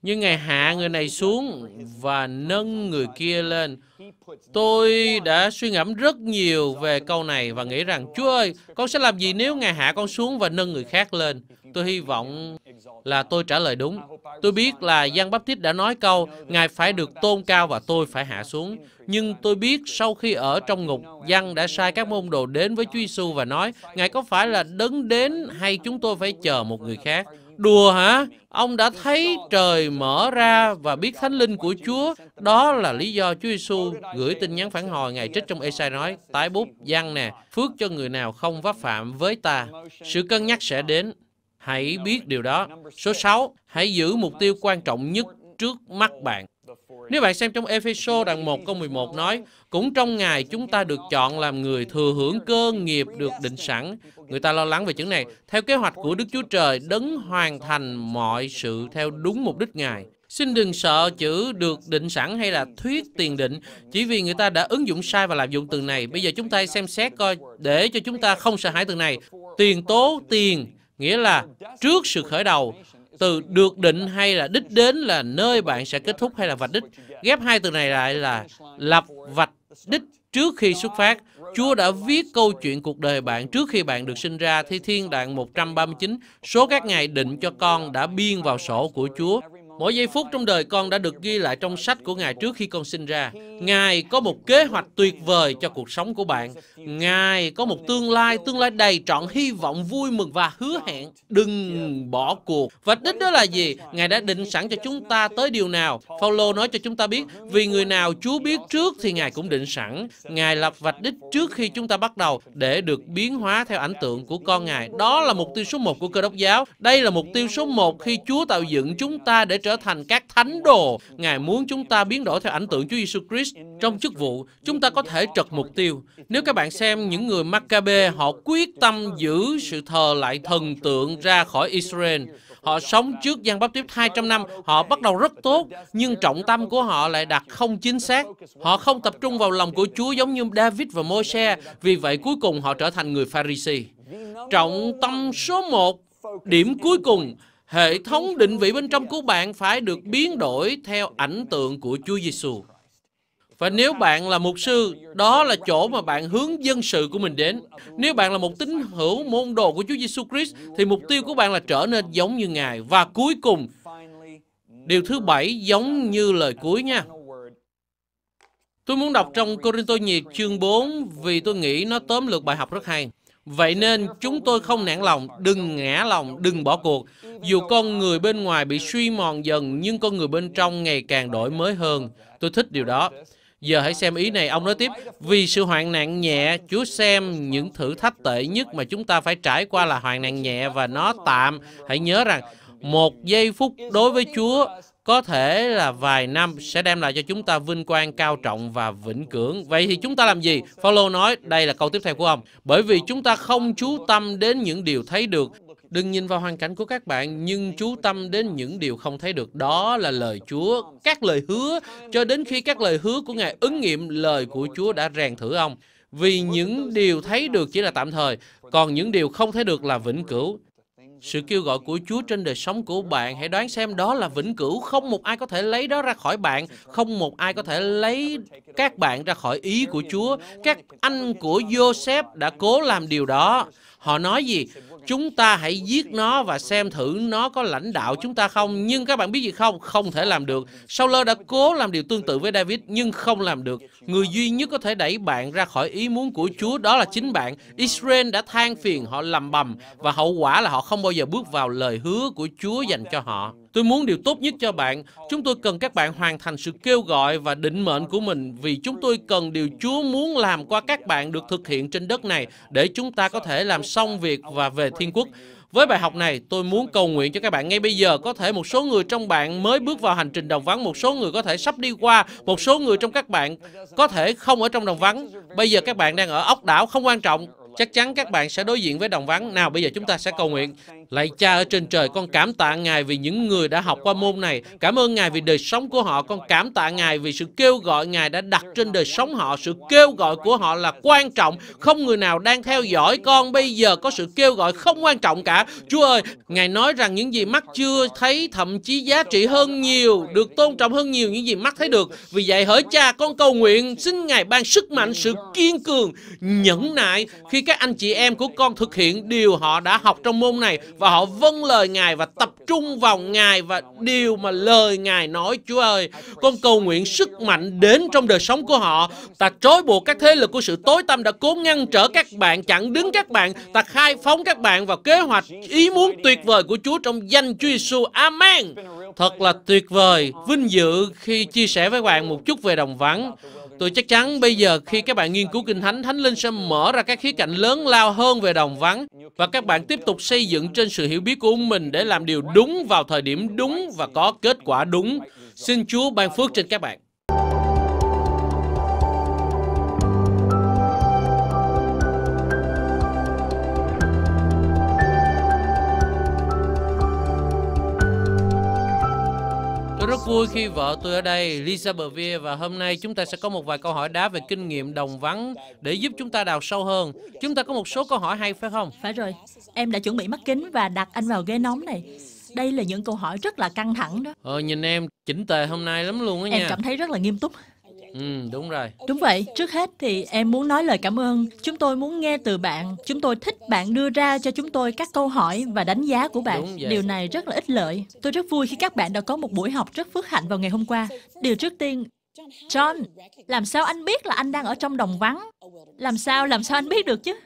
Nhưng Ngài hạ người này xuống và nâng người kia lên. Tôi đã suy ngẫm rất nhiều về câu này và nghĩ rằng, Chúa ơi, con sẽ làm gì nếu Ngài hạ con xuống và nâng người khác lên? Tôi hy vọng là tôi trả lời đúng. Tôi biết là Giăng Báp Thích đã nói câu, Ngài phải được tôn cao và tôi phải hạ xuống. Nhưng tôi biết sau khi ở trong ngục, Giăng đã sai các môn đồ đến với Chúa Giêsu và nói, Ngài có phải là đấng đến hay chúng tôi phải chờ một người khác? Đùa hả? Ông đã thấy trời mở ra và biết thánh linh của Chúa. Đó là lý do Chúa Giêsu gửi tin nhắn phản hồi ngày trích trong Esai nói, tái bút, gian nè, phước cho người nào không vấp phạm với ta. Sự cân nhắc sẽ đến. Hãy biết điều đó. Số 6, hãy giữ mục tiêu quan trọng nhất trước mắt bạn. Nếu bạn xem trong Epheso đoạn 1 câu 11 nói, cũng trong Ngài chúng ta được chọn làm người thừa hưởng cơ nghiệp được định sẵn. Người ta lo lắng về chữ này. Theo kế hoạch của Đức Chúa Trời, đấng hoàn thành mọi sự theo đúng mục đích Ngài. Xin đừng sợ chữ được định sẵn hay là thuyết tiền định chỉ vì người ta đã ứng dụng sai và lạm dụng từ này. Bây giờ chúng ta xem xét coi để cho chúng ta không sợ hãi từ này. Tiền tố tiền nghĩa là trước sự khởi đầu từ được định hay là đích đến là nơi bạn sẽ kết thúc hay là vạch đích. Ghép hai từ này lại là lập vạch đích trước khi xuất phát. Chúa đã viết câu chuyện cuộc đời bạn trước khi bạn được sinh ra. Thi Thiên đoạn 139, số các ngày định cho con đã biên vào sổ của Chúa. Mỗi giây phút trong đời con đã được ghi lại trong sách của Ngài trước khi con sinh ra. Ngài có một kế hoạch tuyệt vời cho cuộc sống của bạn. Ngài có một tương lai, tương lai đầy trọn hy vọng, vui mừng và hứa hẹn. Đừng bỏ cuộc. Và đích đó là gì? Ngài đã định sẵn cho chúng ta tới điều nào? Phaolô nói cho chúng ta biết, vì người nào Chúa biết trước thì Ngài cũng định sẵn. Ngài lập vạch đích trước khi chúng ta bắt đầu để được biến hóa theo ảnh tượng của con Ngài. Đó là mục tiêu số một của cơ đốc giáo. Đây là mục tiêu số một khi Chúa tạo dựng chúng ta để trở thành các thánh đồ. Ngài muốn chúng ta biến đổi theo ảnh tượng Chúa Giêsu Christ. Trong chức vụ, chúng ta có thể trật mục tiêu. Nếu các bạn xem những người Maccabe, họ quyết tâm giữ sự thờ lại thần tượng ra khỏi Israel. Họ sống trước Giăng Báp Tiếp 200 năm, họ bắt đầu rất tốt, nhưng trọng tâm của họ lại đặt không chính xác. Họ không tập trung vào lòng của Chúa giống như David và môi vì vậy cuối cùng họ trở thành người Pharisee. Trọng tâm số một, điểm cuối cùng Hệ thống định vị bên trong của bạn phải được biến đổi theo ảnh tượng của Chúa Giêsu. Và nếu bạn là mục sư, đó là chỗ mà bạn hướng dân sự của mình đến. Nếu bạn là một tín hữu môn đồ của Chúa Giêsu Christ thì mục tiêu của bạn là trở nên giống như Ngài. Và cuối cùng, điều thứ bảy giống như lời cuối nha. Tôi muốn đọc trong Corinto nhiệt chương 4 vì tôi nghĩ nó tóm lược bài học rất hay. Vậy nên chúng tôi không nản lòng, đừng ngã lòng, đừng bỏ cuộc. Dù con người bên ngoài bị suy mòn dần, nhưng con người bên trong ngày càng đổi mới hơn. Tôi thích điều đó. Giờ hãy xem ý này, ông nói tiếp, vì sự hoạn nạn nhẹ, Chúa xem những thử thách tệ nhất mà chúng ta phải trải qua là hoạn nạn nhẹ và nó tạm. Hãy nhớ rằng, một giây phút đối với Chúa có thể là vài năm sẽ đem lại cho chúng ta vinh quang cao trọng và vĩnh cửng. Vậy thì chúng ta làm gì? Paulo nói, đây là câu tiếp theo của ông. Bởi vì chúng ta không chú tâm đến những điều thấy được. Đừng nhìn vào hoàn cảnh của các bạn, nhưng chú tâm đến những điều không thấy được. Đó là lời Chúa, các lời hứa, cho đến khi các lời hứa của Ngài ứng nghiệm lời của Chúa đã rèn thử ông. Vì những điều thấy được chỉ là tạm thời, còn những điều không thấy được là vĩnh cửu. Sự kêu gọi của Chúa trên đời sống của bạn, hãy đoán xem đó là vĩnh cửu. Không một ai có thể lấy đó ra khỏi bạn. Không một ai có thể lấy các bạn ra khỏi ý của Chúa. Các anh của Joseph đã cố làm điều đó. Họ nói gì? chúng ta hãy giết nó và xem thử nó có lãnh đạo chúng ta không. Nhưng các bạn biết gì không? Không thể làm được. saul đã cố làm điều tương tự với David nhưng không làm được. Người duy nhất có thể đẩy bạn ra khỏi ý muốn của Chúa đó là chính bạn. Israel đã than phiền, họ lầm bầm và hậu quả là họ không bao giờ bước vào lời hứa của Chúa dành cho họ. Tôi muốn điều tốt nhất cho bạn. Chúng tôi cần các bạn hoàn thành sự kêu gọi và định mệnh của mình vì chúng tôi cần điều Chúa muốn làm qua các bạn được thực hiện trên đất này để chúng ta có thể làm xong việc và về thiên quốc. Với bài học này, tôi muốn cầu nguyện cho các bạn ngay bây giờ. Có thể một số người trong bạn mới bước vào hành trình đồng vắng, một số người có thể sắp đi qua, một số người trong các bạn có thể không ở trong đồng vắng. Bây giờ các bạn đang ở ốc đảo, không quan trọng. Chắc chắn các bạn sẽ đối diện với đồng vắng. Nào, bây giờ chúng ta sẽ cầu nguyện. Lạy cha ở trên trời, con cảm tạ Ngài vì những người đã học qua môn này. Cảm ơn Ngài vì đời sống của họ. Con cảm tạ Ngài vì sự kêu gọi Ngài đã đặt trên đời sống họ. Sự kêu gọi của họ là quan trọng. Không người nào đang theo dõi con bây giờ có sự kêu gọi không quan trọng cả. Chúa ơi, Ngài nói rằng những gì mắt chưa thấy thậm chí giá trị hơn nhiều, được tôn trọng hơn nhiều những gì mắt thấy được. Vì vậy hỡi cha, con cầu nguyện xin Ngài ban sức mạnh, sự kiên cường, nhẫn nại khi các anh chị em của con thực hiện điều họ đã học trong môn này và và họ vâng lời Ngài và tập trung vào Ngài và điều mà lời Ngài nói Chúa ơi con cầu nguyện sức mạnh đến trong đời sống của họ ta trói buộc các thế lực của sự tối tâm đã cố ngăn trở các bạn chặn đứng các bạn ta khai phóng các bạn vào kế hoạch ý muốn tuyệt vời của Chúa trong danh Chúa Giêsu Amen thật là tuyệt vời vinh dự khi chia sẻ với bạn một chút về đồng vắng Tôi chắc chắn bây giờ khi các bạn nghiên cứu Kinh Thánh, Thánh Linh sẽ mở ra các khía cạnh lớn lao hơn về đồng vắng và các bạn tiếp tục xây dựng trên sự hiểu biết của mình để làm điều đúng vào thời điểm đúng và có kết quả đúng. Xin Chúa ban phước trên các bạn. rất vui khi vợ tôi ở đây, Lisa Bevere và hôm nay chúng ta sẽ có một vài câu hỏi đá về kinh nghiệm đồng vắng để giúp chúng ta đào sâu hơn. Chúng ta có một số câu hỏi hay phải không? Phải rồi. Em đã chuẩn bị mắt kính và đặt anh vào ghế nóng này. Đây là những câu hỏi rất là căng thẳng đó. Ờ, nhìn em chỉnh tề hôm nay lắm luôn á nha. Em cảm thấy rất là nghiêm túc. Ừ, đúng rồi. Đúng vậy. Trước hết thì em muốn nói lời cảm ơn. Chúng tôi muốn nghe từ bạn. Chúng tôi thích bạn đưa ra cho chúng tôi các câu hỏi và đánh giá của bạn. Điều này rất là ích lợi. Tôi rất vui khi các bạn đã có một buổi học rất phước hạnh vào ngày hôm qua. Điều trước tiên, John, làm sao anh biết là anh đang ở trong đồng vắng? Làm sao, làm sao anh biết được chứ?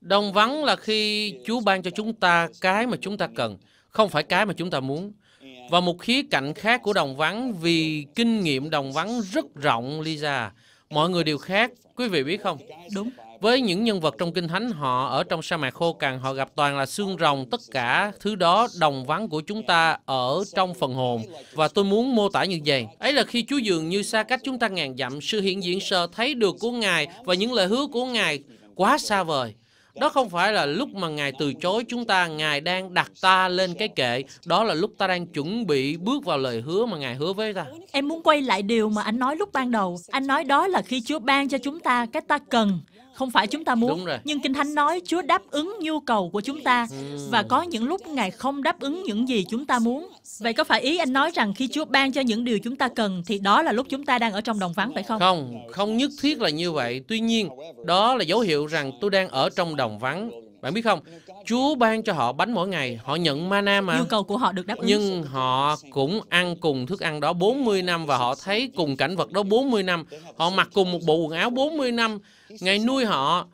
Đồng vắng là khi Chúa ban cho chúng ta cái mà chúng ta cần, không phải cái mà chúng ta muốn và một khía cạnh khác của đồng vắng vì kinh nghiệm đồng vắng rất rộng Lisa mọi người đều khác quý vị biết không đúng với những nhân vật trong kinh thánh họ ở trong sa mạc khô cằn họ gặp toàn là xương rồng tất cả thứ đó đồng vắng của chúng ta ở trong phần hồn và tôi muốn mô tả như vậy ấy là khi chúa dường như xa cách chúng ta ngàn dặm sự hiện diện sợ thấy được của ngài và những lời hứa của ngài quá xa vời đó không phải là lúc mà Ngài từ chối chúng ta, Ngài đang đặt ta lên cái kệ. Đó là lúc ta đang chuẩn bị bước vào lời hứa mà Ngài hứa với ta. Em muốn quay lại điều mà anh nói lúc ban đầu. Anh nói đó là khi Chúa ban cho chúng ta cái ta cần không phải chúng ta muốn, nhưng Kinh Thánh nói Chúa đáp ứng nhu cầu của chúng ta ừ. và có những lúc Ngài không đáp ứng những gì chúng ta muốn. Vậy có phải ý anh nói rằng khi Chúa ban cho những điều chúng ta cần thì đó là lúc chúng ta đang ở trong đồng vắng phải không? Không, không nhất thiết là như vậy. Tuy nhiên, đó là dấu hiệu rằng tôi đang ở trong đồng vắng. Bạn biết không, Chúa ban cho họ bánh mỗi ngày, họ nhận mana mà. nhu cầu của họ được đáp ứng. Nhưng họ cũng ăn cùng thức ăn đó 40 năm và họ thấy cùng cảnh vật đó 40 năm. Họ mặc cùng một bộ quần áo 40 năm. Ngày nuôi họ.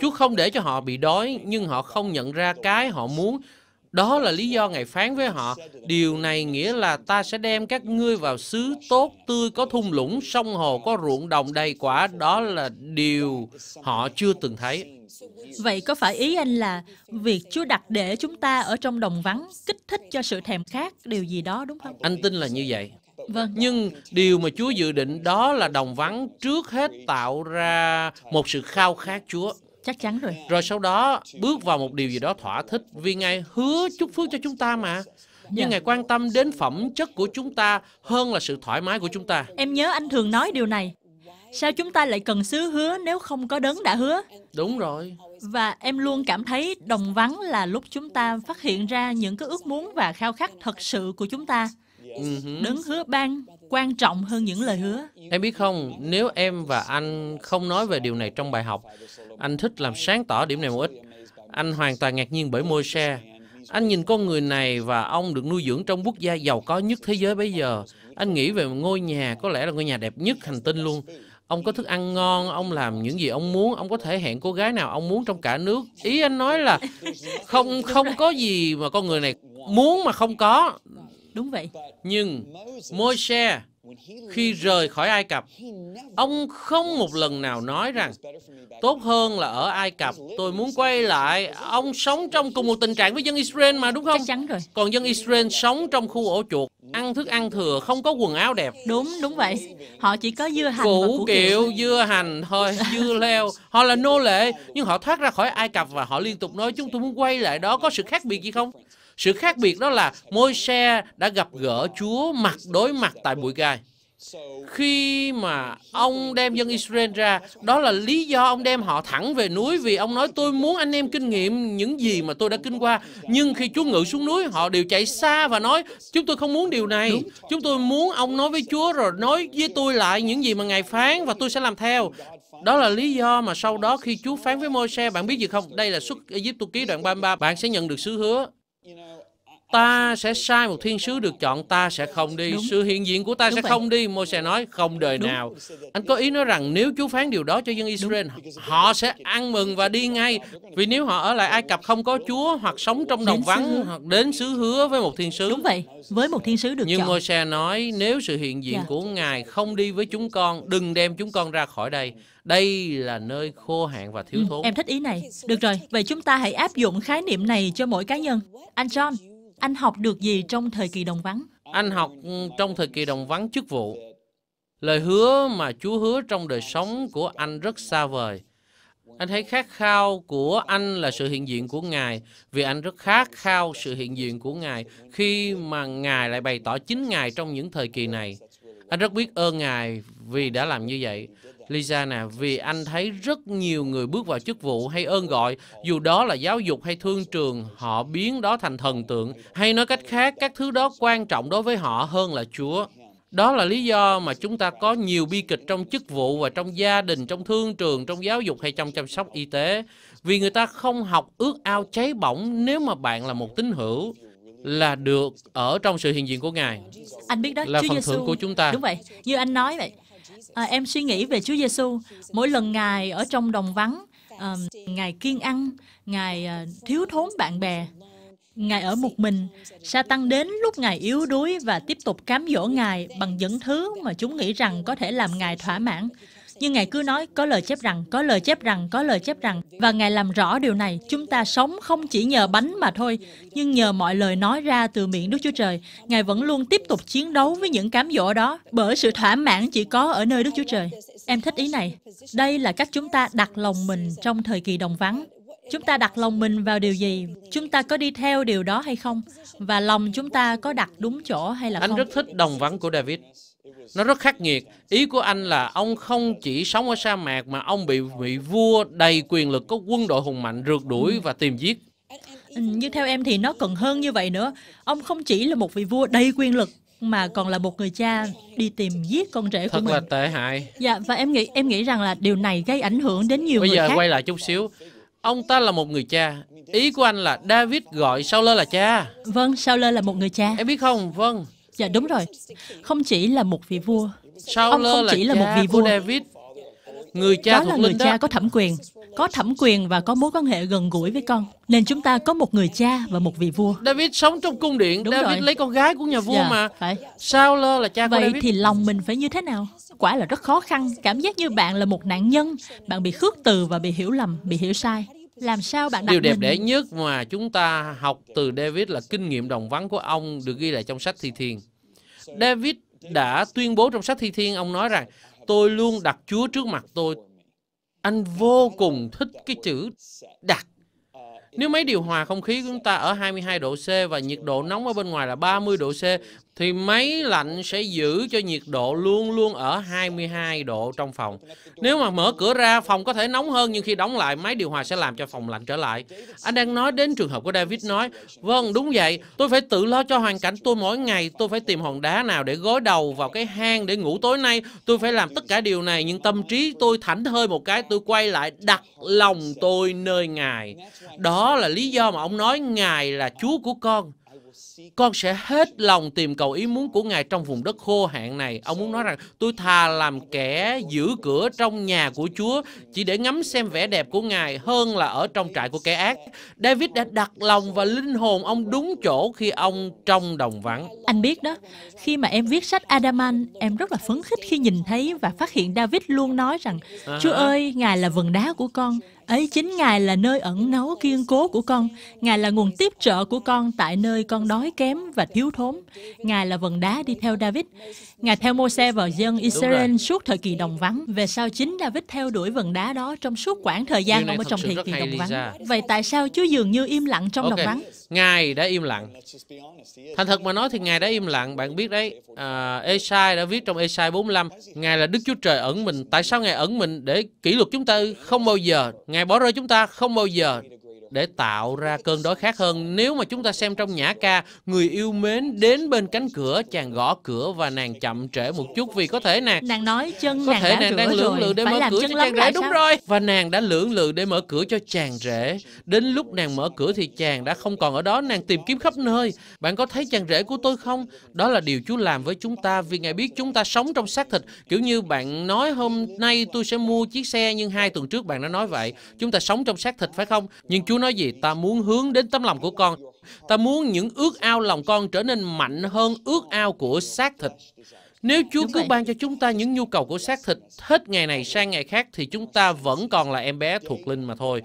Chúa không để cho họ bị đói, nhưng họ không nhận ra cái họ muốn. Đó là lý do Ngài phán với họ, điều này nghĩa là ta sẽ đem các ngươi vào xứ tốt, tươi có thung lũng, sông hồ có ruộng đồng đầy quả, đó là điều họ chưa từng thấy. Vậy có phải ý anh là việc Chúa đặt để chúng ta ở trong đồng vắng kích thích cho sự thèm khát điều gì đó đúng không? Anh tin là như vậy. Vâng. Nhưng điều mà Chúa dự định đó là đồng vắng trước hết tạo ra một sự khao khát Chúa chắc chắn rồi rồi sau đó bước vào một điều gì đó thỏa thích vì ngài hứa chúc phước cho chúng ta mà nhưng yeah. Dạ. ngài quan tâm đến phẩm chất của chúng ta hơn là sự thoải mái của chúng ta em nhớ anh thường nói điều này sao chúng ta lại cần xứ hứa nếu không có đấng đã hứa đúng rồi và em luôn cảm thấy đồng vắng là lúc chúng ta phát hiện ra những cái ước muốn và khao khát thật sự của chúng ta uh đấng hứa ban quan trọng hơn những lời hứa em biết không nếu em và anh không nói về điều này trong bài học anh thích làm sáng tỏ điểm này một ít anh hoàn toàn ngạc nhiên bởi môi xe anh nhìn con người này và ông được nuôi dưỡng trong quốc gia giàu có nhất thế giới bây giờ anh nghĩ về một ngôi nhà có lẽ là ngôi nhà đẹp nhất hành tinh luôn ông có thức ăn ngon ông làm những gì ông muốn ông có thể hẹn cô gái nào ông muốn trong cả nước ý anh nói là không không có gì mà con người này muốn mà không có Đúng vậy. Nhưng Môi-se khi rời khỏi Ai Cập, ông không một lần nào nói rằng tốt hơn là ở Ai Cập, tôi muốn quay lại. Ông sống trong cùng một tình trạng với dân Israel mà đúng không? Chắc chắn rồi. Còn dân Israel sống trong khu ổ chuột, ăn thức ăn thừa, không có quần áo đẹp. Đúng, đúng vậy. Họ chỉ có dưa hành củ và củ kiệu, dưa hành thôi, dưa leo. Họ là nô lệ, nhưng họ thoát ra khỏi Ai Cập và họ liên tục nói chúng tôi muốn quay lại đó. Có sự khác biệt gì không? Sự khác biệt đó là môi xe đã gặp gỡ Chúa mặt đối mặt tại bụi gai. Khi mà ông đem dân Israel ra, đó là lý do ông đem họ thẳng về núi vì ông nói tôi muốn anh em kinh nghiệm những gì mà tôi đã kinh qua. Nhưng khi Chúa ngự xuống núi, họ đều chạy xa và nói chúng tôi không muốn điều này. Chúng tôi muốn ông nói với Chúa rồi nói với tôi lại những gì mà Ngài phán và tôi sẽ làm theo. Đó là lý do mà sau đó khi Chúa phán với Môi-se, bạn biết gì không? Đây là xuất Ai Cập ký đoạn 33, bạn sẽ nhận được sứ hứa. you know ta sẽ sai một thiên sứ được chọn ta sẽ không đi Đúng. sự hiện diện của ta Đúng sẽ vậy. không đi môi sẽ nói không đời Đúng. nào anh có ý nói rằng nếu chúa phán điều đó cho dân israel Đúng. họ sẽ ăn mừng và đi ngay vì nếu họ ở lại ai cập không có chúa hoặc sống trong đồng vắng hoặc đến xứ hứa với một thiên sứ Đúng vậy, với một thiên sứ được Nhưng chọn. môi xe nói, nếu sự hiện diện dạ. của Ngài không đi với chúng con, đừng đem chúng con ra khỏi đây. Đây là nơi khô hạn và thiếu ừ, thốn. Ừ, em thích ý này. Được rồi, vậy chúng ta hãy áp dụng khái niệm này cho mỗi cá nhân. Anh John, anh học được gì trong thời kỳ đồng vắng? Anh học ừ, trong thời kỳ đồng vắng chức vụ. Lời hứa mà Chúa hứa trong đời sống của anh rất xa vời. Anh thấy khát khao của anh là sự hiện diện của Ngài Vì anh rất khát khao sự hiện diện của Ngài Khi mà Ngài lại bày tỏ chính Ngài trong những thời kỳ này Anh rất biết ơn Ngài vì đã làm như vậy Lisa nè, vì anh thấy rất nhiều người bước vào chức vụ hay ơn gọi, dù đó là giáo dục hay thương trường, họ biến đó thành thần tượng, hay nói cách khác, các thứ đó quan trọng đối với họ hơn là Chúa. Đó là lý do mà chúng ta có nhiều bi kịch trong chức vụ và trong gia đình, trong thương trường, trong giáo dục hay trong chăm sóc y tế. Vì người ta không học ước ao cháy bỏng nếu mà bạn là một tín hữu là được ở trong sự hiện diện của Ngài. Anh biết đó, là Chúa phần Giê-xu, thưởng của chúng ta. Đúng vậy, như anh nói vậy, à, em suy nghĩ về Chúa Giêsu mỗi lần ngài ở trong đồng vắng à, ngài kiên ăn ngài à, thiếu thốn bạn bè ngài ở một mình sa tăng đến lúc ngài yếu đuối và tiếp tục cám dỗ ngài bằng những thứ mà chúng nghĩ rằng có thể làm ngài thỏa mãn nhưng Ngài cứ nói có lời chép rằng, có lời chép rằng, có lời chép rằng. Và Ngài làm rõ điều này, chúng ta sống không chỉ nhờ bánh mà thôi, nhưng nhờ mọi lời nói ra từ miệng Đức Chúa Trời. Ngài vẫn luôn tiếp tục chiến đấu với những cám dỗ đó, bởi sự thỏa mãn chỉ có ở nơi Đức Chúa Trời. Em thích ý này. Đây là cách chúng ta đặt lòng mình trong thời kỳ đồng vắng. Chúng ta đặt lòng mình vào điều gì? Chúng ta có đi theo điều đó hay không? Và lòng chúng ta có đặt đúng chỗ hay là không? Anh rất thích đồng vắng của David nó rất khắc nghiệt ý của anh là ông không chỉ sống ở sa mạc mà ông bị vị vua đầy quyền lực có quân đội hùng mạnh rượt đuổi ừ. và tìm giết ừ, nhưng theo em thì nó còn hơn như vậy nữa ông không chỉ là một vị vua đầy quyền lực mà còn là một người cha đi tìm giết con rể thật của mình. Thật là tệ hại. Dạ và em nghĩ em nghĩ rằng là điều này gây ảnh hưởng đến nhiều Bây người khác. Bây giờ quay lại chút xíu. Ông ta là một người cha. Ý của anh là David gọi Sauler là cha. Vâng, Sauler là một người cha. Em biết không? Vâng. Dạ đúng rồi. Không chỉ là một vị vua. Sao ông không chỉ là, là một vị vua. David. Người cha đó là người cha đó. có thẩm quyền, có thẩm quyền và có mối quan hệ gần gũi với con. Nên chúng ta có một người cha và một vị vua. David sống trong cung điện, Đúng David rồi. lấy con gái của nhà vua dạ, mà. Phải. Sao lơ là cha Vậy của David? thì lòng mình phải như thế nào? Quả là rất khó khăn, cảm giác như bạn là một nạn nhân, bạn bị khước từ và bị hiểu lầm, bị hiểu sai làm sao bạn đặt điều đẹp đẽ nhất mà chúng ta học từ david là kinh nghiệm đồng vắng của ông được ghi lại trong sách thi thiên david đã tuyên bố trong sách thi thiên ông nói rằng tôi luôn đặt chúa trước mặt tôi anh vô cùng thích cái chữ đặt nếu máy điều hòa không khí của chúng ta ở 22 độ C và nhiệt độ nóng ở bên ngoài là 30 độ C thì máy lạnh sẽ giữ cho nhiệt độ luôn luôn ở 22 độ trong phòng. Nếu mà mở cửa ra phòng có thể nóng hơn nhưng khi đóng lại máy điều hòa sẽ làm cho phòng lạnh trở lại. Anh đang nói đến trường hợp của David nói, "Vâng, đúng vậy, tôi phải tự lo cho hoàn cảnh tôi mỗi ngày, tôi phải tìm hòn đá nào để gối đầu vào cái hang để ngủ tối nay, tôi phải làm tất cả điều này nhưng tâm trí tôi thảnh thơi một cái, tôi quay lại đặt lòng tôi nơi Ngài." Đó đó là lý do mà ông nói Ngài là Chúa của con. Con sẽ hết lòng tìm cầu ý muốn của Ngài trong vùng đất khô hạn này. Ông muốn nói rằng tôi thà làm kẻ giữ cửa trong nhà của Chúa chỉ để ngắm xem vẻ đẹp của Ngài hơn là ở trong trại của kẻ ác. David đã đặt lòng và linh hồn ông đúng chỗ khi ông trong đồng vắng. Anh biết đó, khi mà em viết sách Adaman, em rất là phấn khích khi nhìn thấy và phát hiện David luôn nói rằng à Chúa ơi, Ngài là vườn đá của con. Ấy chính Ngài là nơi ẩn náu kiên cố của con. Ngài là nguồn tiếp trợ của con tại nơi con đói kém và thiếu thốn. Ngài là vần đá đi theo David. Ngài theo môi xe vào dân Israel suốt thời kỳ đồng vắng. Về sau chính David theo đuổi vần đá đó trong suốt quãng thời gian ông ở trong thời kỳ đồng vắng. Lisa. Vậy tại sao Chúa dường như im lặng trong okay. đồng vắng? Ngài đã im lặng. Thành thật mà nói thì Ngài đã im lặng. Bạn biết đấy, à, Esai đã viết trong Esai 45, Ngài là Đức Chúa Trời ẩn mình. Tại sao Ngài ẩn mình? Để kỷ luật chúng ta không bao giờ. Ngài bỏ rơi chúng ta không bao giờ để tạo ra cơn đói khác hơn. Nếu mà chúng ta xem trong nhã ca, người yêu mến đến bên cánh cửa, chàng gõ cửa và nàng chậm trễ một chút vì có thể nàng nàng nói chân có nàng thể đã nàng đang lưỡng lự để mở cửa cho chàng rể đúng rồi và nàng đã lưỡng lự để mở cửa cho chàng rể. Đến lúc nàng mở cửa thì chàng đã không còn ở đó, nàng tìm kiếm khắp nơi. Bạn có thấy chàng rể của tôi không? Đó là điều Chúa làm với chúng ta vì Ngài biết chúng ta sống trong xác thịt. Kiểu như bạn nói hôm nay tôi sẽ mua chiếc xe nhưng hai tuần trước bạn đã nói vậy. Chúng ta sống trong xác thịt phải không? Nhưng Chúa nói gì? Ta muốn hướng đến tấm lòng của con. Ta muốn những ước ao lòng con trở nên mạnh hơn ước ao của xác thịt. Nếu Chúa cứ ban cho chúng ta những nhu cầu của xác thịt hết ngày này sang ngày khác thì chúng ta vẫn còn là em bé thuộc linh mà thôi.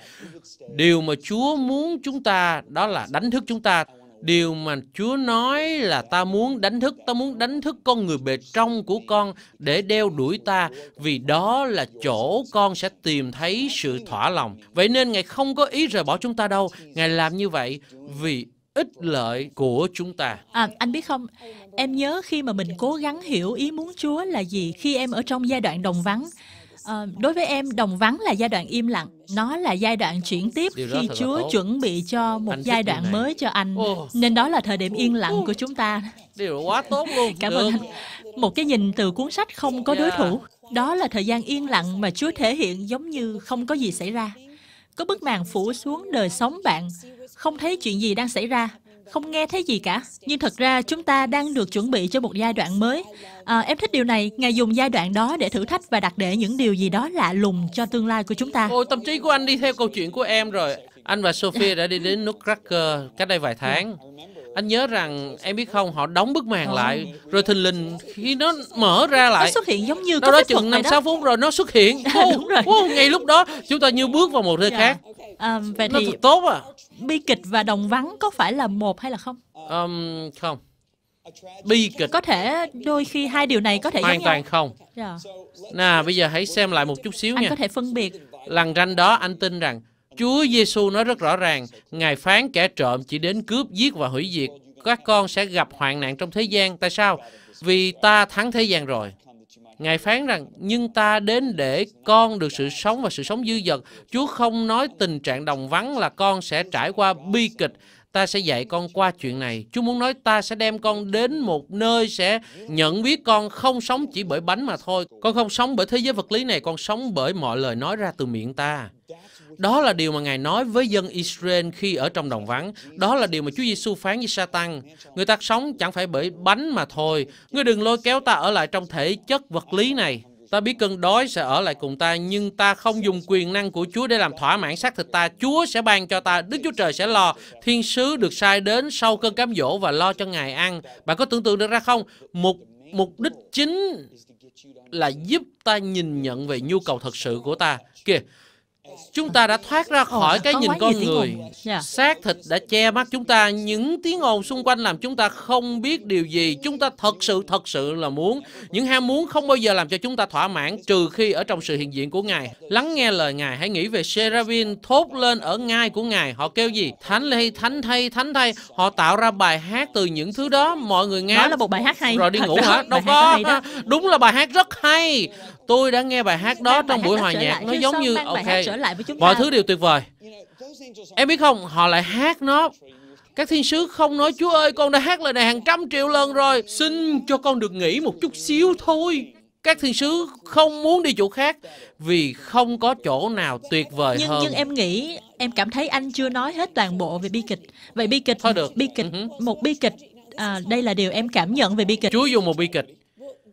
Điều mà Chúa muốn chúng ta đó là đánh thức chúng ta. Điều mà Chúa nói là ta muốn đánh thức, ta muốn đánh thức con người bề trong của con để đeo đuổi ta, vì đó là chỗ con sẽ tìm thấy sự thỏa lòng. Vậy nên Ngài không có ý rời bỏ chúng ta đâu, Ngài làm như vậy vì ích lợi của chúng ta. À, anh biết không, em nhớ khi mà mình cố gắng hiểu ý muốn Chúa là gì khi em ở trong giai đoạn đồng vắng, À, đối với em, đồng vắng là giai đoạn im lặng. Nó là giai đoạn chuyển tiếp khi Chúa chuẩn bị cho một giai đoạn mới cho anh. Nên đó là thời điểm yên lặng của chúng ta. Điều quá tốt luôn. Cảm ơn anh. Một cái nhìn từ cuốn sách không có đối thủ. Đó là thời gian yên lặng mà Chúa thể hiện giống như không có gì xảy ra. Có bức màn phủ xuống đời sống bạn, không thấy chuyện gì đang xảy ra không nghe thấy gì cả nhưng thật ra chúng ta đang được chuẩn bị cho một giai đoạn mới à, em thích điều này ngài dùng giai đoạn đó để thử thách và đặt để những điều gì đó lạ lùng cho tương lai của chúng ta ôi tâm trí của anh đi theo câu chuyện của em rồi anh và sophia đã đi đến nút cracker cách đây vài tháng anh nhớ rằng em biết không họ đóng bức màn ờ. lại rồi thình lình khi nó mở ra lại nó xuất hiện giống như nó đó chừng năm sáu phút rồi nó xuất hiện à, (laughs) đúng rồi. Oh, ngay lúc đó chúng ta như bước vào một nơi yeah. Dạ. khác à, vậy nó thì thật tốt à bi kịch và đồng vắng có phải là một hay là không um, không bi kịch có thể đôi khi hai điều này có thể hoàn toàn nhau. không yeah. Dạ. nè bây giờ hãy xem lại một chút xíu anh nha anh có thể phân biệt lằn ranh đó anh tin rằng Chúa Giêsu nói rất rõ ràng, Ngài phán kẻ trộm chỉ đến cướp, giết và hủy diệt. Các con sẽ gặp hoạn nạn trong thế gian. Tại sao? Vì ta thắng thế gian rồi. Ngài phán rằng, nhưng ta đến để con được sự sống và sự sống dư dật. Chúa không nói tình trạng đồng vắng là con sẽ trải qua bi kịch. Ta sẽ dạy con qua chuyện này. Chúa muốn nói ta sẽ đem con đến một nơi sẽ nhận biết con không sống chỉ bởi bánh mà thôi. Con không sống bởi thế giới vật lý này, con sống bởi mọi lời nói ra từ miệng ta. Đó là điều mà Ngài nói với dân Israel khi ở trong đồng vắng. Đó là điều mà Chúa Giêsu phán với Satan. Người ta sống chẳng phải bởi bánh mà thôi. Ngươi đừng lôi kéo ta ở lại trong thể chất vật lý này. Ta biết cơn đói sẽ ở lại cùng ta, nhưng ta không dùng quyền năng của Chúa để làm thỏa mãn xác thịt ta. Chúa sẽ ban cho ta, Đức Chúa Trời sẽ lo. Thiên sứ được sai đến sau cơn cám dỗ và lo cho Ngài ăn. Bạn có tưởng tượng được ra không? Mục, mục đích chính là giúp ta nhìn nhận về nhu cầu thật sự của ta. Kìa, chúng ta đã thoát ra khỏi cái nhìn con người dạ. xác thịt đã che mắt chúng ta những tiếng ồn xung quanh làm chúng ta không biết điều gì chúng ta thật sự thật sự là muốn những ham muốn không bao giờ làm cho chúng ta thỏa mãn trừ khi ở trong sự hiện diện của ngài lắng nghe lời ngài hãy nghĩ về seraphim thốt lên ở ngai của ngài họ kêu gì thánh thay thánh thay thánh thay họ tạo ra bài hát từ những thứ đó mọi người nghe đó là một bài hát hay rồi đi ngủ hả đâu có đúng là bài hát rất hay Tôi đã nghe bài hát đó trong buổi hòa nhạc Nó giống như ok Mọi thứ đều tuyệt vời Em biết không Họ lại hát nó các thiên sứ không nói Chúa ơi con đã hát lời này hàng trăm triệu lần rồi Xin cho con được nghỉ một chút xíu thôi các thiên sứ không muốn đi chỗ khác vì không có chỗ nào tuyệt vời nhưng, hơn. Nhưng em nghĩ em cảm thấy anh chưa nói hết toàn bộ về bi kịch. Vậy bi kịch, Thôi được. bi kịch, uh-huh. một bi kịch. À, đây là điều em cảm nhận về bi kịch. Chúa dùng một bi kịch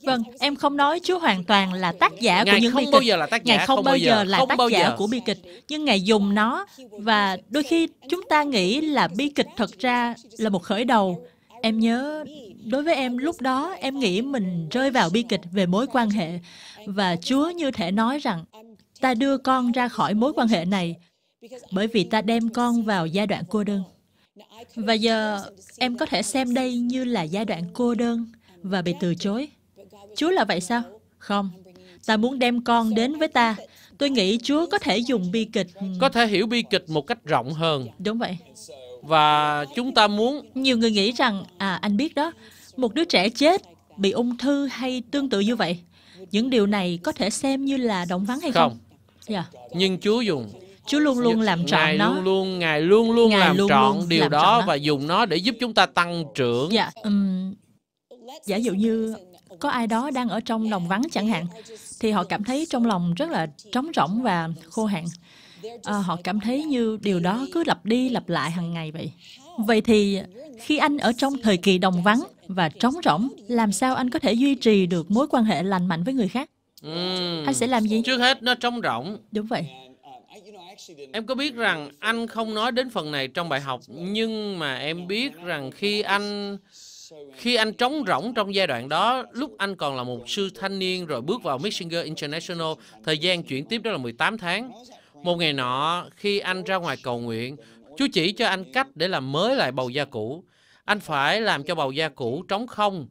Vâng, em không nói Chúa hoàn toàn là tác giả Ngài của những bi kịch. Ngài không bao giờ là tác giả, Ngài không, không bao giờ là tác giả giờ. của bi kịch, nhưng Ngài dùng nó và đôi khi chúng ta nghĩ là bi kịch thật ra là một khởi đầu. Em nhớ đối với em lúc đó em nghĩ mình rơi vào bi kịch về mối quan hệ và Chúa như thể nói rằng ta đưa con ra khỏi mối quan hệ này bởi vì ta đem con vào giai đoạn cô đơn. Và giờ em có thể xem đây như là giai đoạn cô đơn và bị từ chối. Chúa là vậy sao? Không. Ta muốn đem con đến với ta. Tôi nghĩ Chúa có thể dùng bi kịch. Có thể hiểu bi kịch một cách rộng hơn. Đúng vậy. Và chúng ta muốn... Nhiều người nghĩ rằng, à anh biết đó, một đứa trẻ chết, bị ung thư hay tương tự như vậy. Những điều này có thể xem như là động vắng hay không? Không. Dạ. Nhưng Chúa dùng Chúa luôn luôn làm trọn Ngài nó. Luôn luôn, Ngài luôn luôn Ngài làm luôn trọn luôn điều làm đó trọn và dùng nó để giúp chúng ta tăng trưởng. Dạ, um, giả dụ như có ai đó đang ở trong lòng vắng chẳng hạn, thì họ cảm thấy trong lòng rất là trống rỗng và khô hạn. À, họ cảm thấy như điều đó cứ lặp đi lặp lại hàng ngày vậy. Vậy thì khi anh ở trong thời kỳ đồng vắng và trống rỗng, làm sao anh có thể duy trì được mối quan hệ lành mạnh với người khác? Ừ. Anh sẽ làm gì? Trước hết nó trống rỗng. Đúng vậy. Em có biết rằng anh không nói đến phần này trong bài học nhưng mà em biết rằng khi anh khi anh trống rỗng trong giai đoạn đó, lúc anh còn là một sư thanh niên rồi bước vào Mixinger International, thời gian chuyển tiếp đó là 18 tháng. Một ngày nọ, khi anh ra ngoài cầu nguyện, Chúa chỉ cho anh cách để làm mới lại bầu da cũ. Anh phải làm cho bầu da cũ trống không.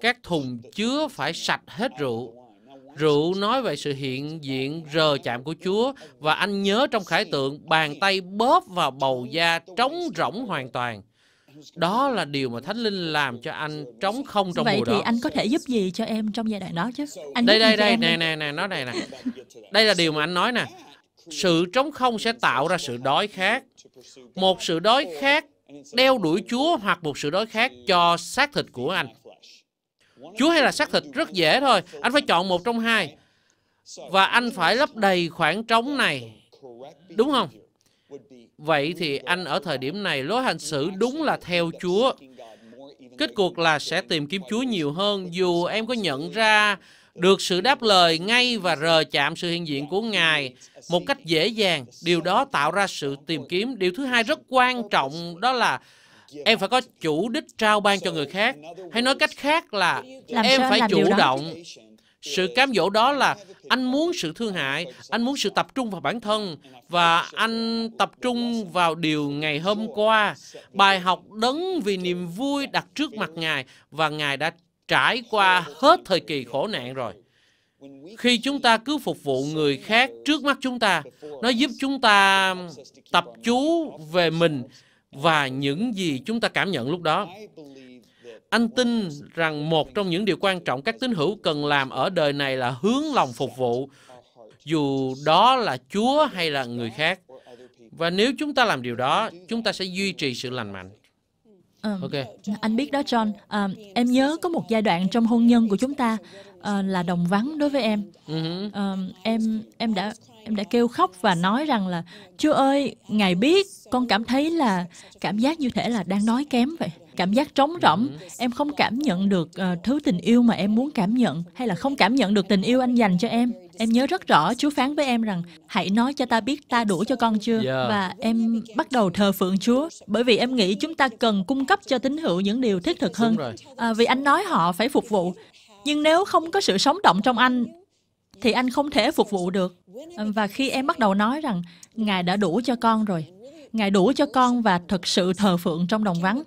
Các thùng chứa phải sạch hết rượu. Rượu nói về sự hiện diện rờ chạm của Chúa và anh nhớ trong khải tượng bàn tay bóp vào bầu da trống rỗng hoàn toàn đó là điều mà thánh linh làm cho anh trống không trong vậy mùa đó vậy thì anh có thể giúp gì cho em trong giai đoạn đó chứ anh đây đây đây nè nè nè nó này nè đây là điều mà anh nói nè sự trống không sẽ tạo ra sự đói khát một sự đói khát đeo đuổi chúa hoặc một sự đói khát cho xác thịt của anh chúa hay là xác thịt rất dễ thôi anh phải chọn một trong hai và anh phải lấp đầy khoảng trống này đúng không Vậy thì anh ở thời điểm này lối hành xử đúng là theo Chúa. Kết cuộc là sẽ tìm kiếm Chúa nhiều hơn dù em có nhận ra được sự đáp lời ngay và rờ chạm sự hiện diện của Ngài một cách dễ dàng. Điều đó tạo ra sự tìm kiếm. Điều thứ hai rất quan trọng đó là em phải có chủ đích trao ban cho người khác. Hay nói cách khác là làm em phải chủ động sự cám dỗ đó là anh muốn sự thương hại, anh muốn sự tập trung vào bản thân và anh tập trung vào điều ngày hôm qua. Bài học đấng vì niềm vui đặt trước mặt Ngài và Ngài đã trải qua hết thời kỳ khổ nạn rồi. Khi chúng ta cứ phục vụ người khác trước mắt chúng ta, nó giúp chúng ta tập chú về mình và những gì chúng ta cảm nhận lúc đó. Anh tin rằng một trong những điều quan trọng các tín hữu cần làm ở đời này là hướng lòng phục vụ, dù đó là Chúa hay là người khác. Và nếu chúng ta làm điều đó, chúng ta sẽ duy trì sự lành mạnh. À, ok. Anh biết đó John. À, em nhớ có một giai đoạn trong hôn nhân của chúng ta à, là đồng vắng đối với em. uh em em đã em đã kêu khóc và nói rằng là Chúa ơi, ngài biết con cảm thấy là cảm giác như thể là đang nói kém vậy cảm giác trống rỗng em không cảm nhận được uh, thứ tình yêu mà em muốn cảm nhận hay là không cảm nhận được tình yêu anh dành cho em em nhớ rất rõ Chúa phán với em rằng hãy nói cho ta biết ta đủ cho con chưa yeah. và em bắt đầu thờ phượng Chúa bởi vì em nghĩ chúng ta cần cung cấp cho tín hữu những điều thiết thực hơn à, vì anh nói họ phải phục vụ nhưng nếu không có sự sống động trong anh thì anh không thể phục vụ được và khi em bắt đầu nói rằng ngài đã đủ cho con rồi ngài đủ cho con và thực sự thờ phượng trong đồng vắng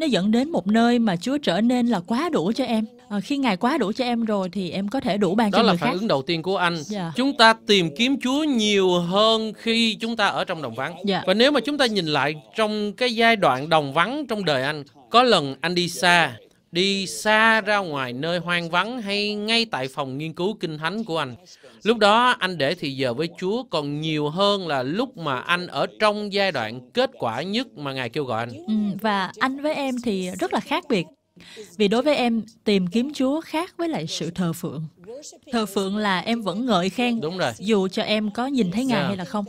nó dẫn đến một nơi mà Chúa trở nên là quá đủ cho em. À, khi Ngài quá đủ cho em rồi thì em có thể đủ ban Đó cho người khác. Đó là phản ứng đầu tiên của anh. Yeah. Dạ. Chúng ta tìm kiếm Chúa nhiều hơn khi chúng ta ở trong đồng vắng. Yeah. Dạ. Và nếu mà chúng ta nhìn lại trong cái giai đoạn đồng vắng trong đời anh, có lần anh đi xa, đi xa ra ngoài nơi hoang vắng hay ngay tại phòng nghiên cứu kinh thánh của anh Lúc đó anh để thì giờ với Chúa còn nhiều hơn là lúc mà anh ở trong giai đoạn kết quả nhất mà Ngài kêu gọi anh. Ừ, và anh với em thì rất là khác biệt. Vì đối với em, tìm kiếm Chúa khác với lại sự thờ phượng. Thờ phượng là em vẫn ngợi khen, Đúng rồi. dù cho em có nhìn thấy Ngài yeah. hay là không.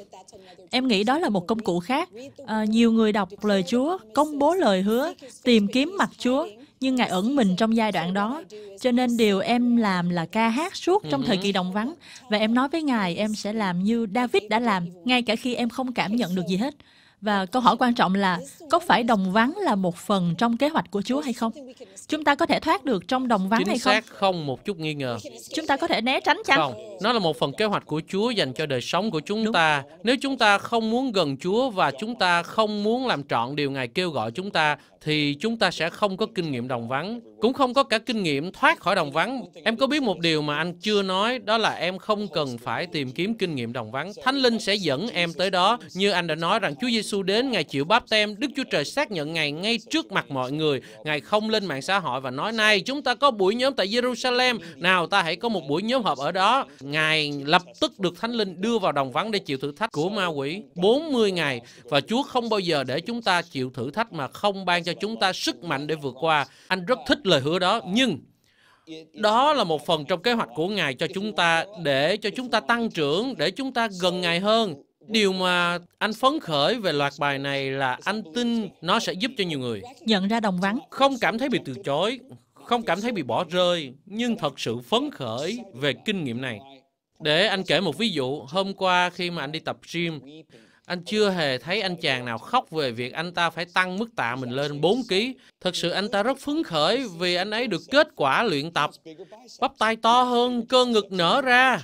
Em nghĩ đó là một công cụ khác. À, nhiều người đọc lời Chúa, công bố lời hứa, tìm kiếm mặt Chúa, nhưng Ngài ẩn mình trong giai đoạn đó. Cho nên điều em làm là ca hát suốt trong thời ừ. kỳ đồng vắng. Và em nói với Ngài, em sẽ làm như David đã làm, ngay cả khi em không cảm nhận được gì hết. Và câu hỏi quan trọng là, có phải đồng vắng là một phần trong kế hoạch của Chúa hay không? Chúng ta có thể thoát được trong đồng vắng Chính hay không? Chính xác không một chút nghi ngờ. Chúng ta có thể né tránh chăng? Không, nó là một phần kế hoạch của Chúa dành cho đời sống của chúng Đúng. ta. Nếu chúng ta không muốn gần Chúa và chúng ta không muốn làm trọn điều Ngài kêu gọi chúng ta, thì chúng ta sẽ không có kinh nghiệm đồng vắng, cũng không có cả kinh nghiệm thoát khỏi đồng vắng. Em có biết một điều mà anh chưa nói, đó là em không cần phải tìm kiếm kinh nghiệm đồng vắng. Thánh Linh sẽ dẫn em tới đó. Như anh đã nói rằng Chúa Giêsu đến, Ngài chịu báp tem, Đức Chúa Trời xác nhận Ngài ngay trước mặt mọi người. Ngài không lên mạng xã hội và nói, này, chúng ta có buổi nhóm tại Jerusalem, nào ta hãy có một buổi nhóm họp ở đó. Ngài lập tức được Thánh Linh đưa vào đồng vắng để chịu thử thách của ma quỷ 40 ngày và Chúa không bao giờ để chúng ta chịu thử thách mà không ban cho cho chúng ta sức mạnh để vượt qua. Anh rất thích lời hứa đó, nhưng đó là một phần trong kế hoạch của Ngài cho chúng ta để cho chúng ta tăng trưởng, để chúng ta gần Ngài hơn. Điều mà anh phấn khởi về loạt bài này là anh tin nó sẽ giúp cho nhiều người. Nhận ra đồng vắng. Không cảm thấy bị từ chối, không cảm thấy bị bỏ rơi, nhưng thật sự phấn khởi về kinh nghiệm này. Để anh kể một ví dụ, hôm qua khi mà anh đi tập gym, anh chưa hề thấy anh chàng nào khóc về việc anh ta phải tăng mức tạ mình lên 4 kg. Thật sự anh ta rất phấn khởi vì anh ấy được kết quả luyện tập. Bắp tay to hơn, cơ ngực nở ra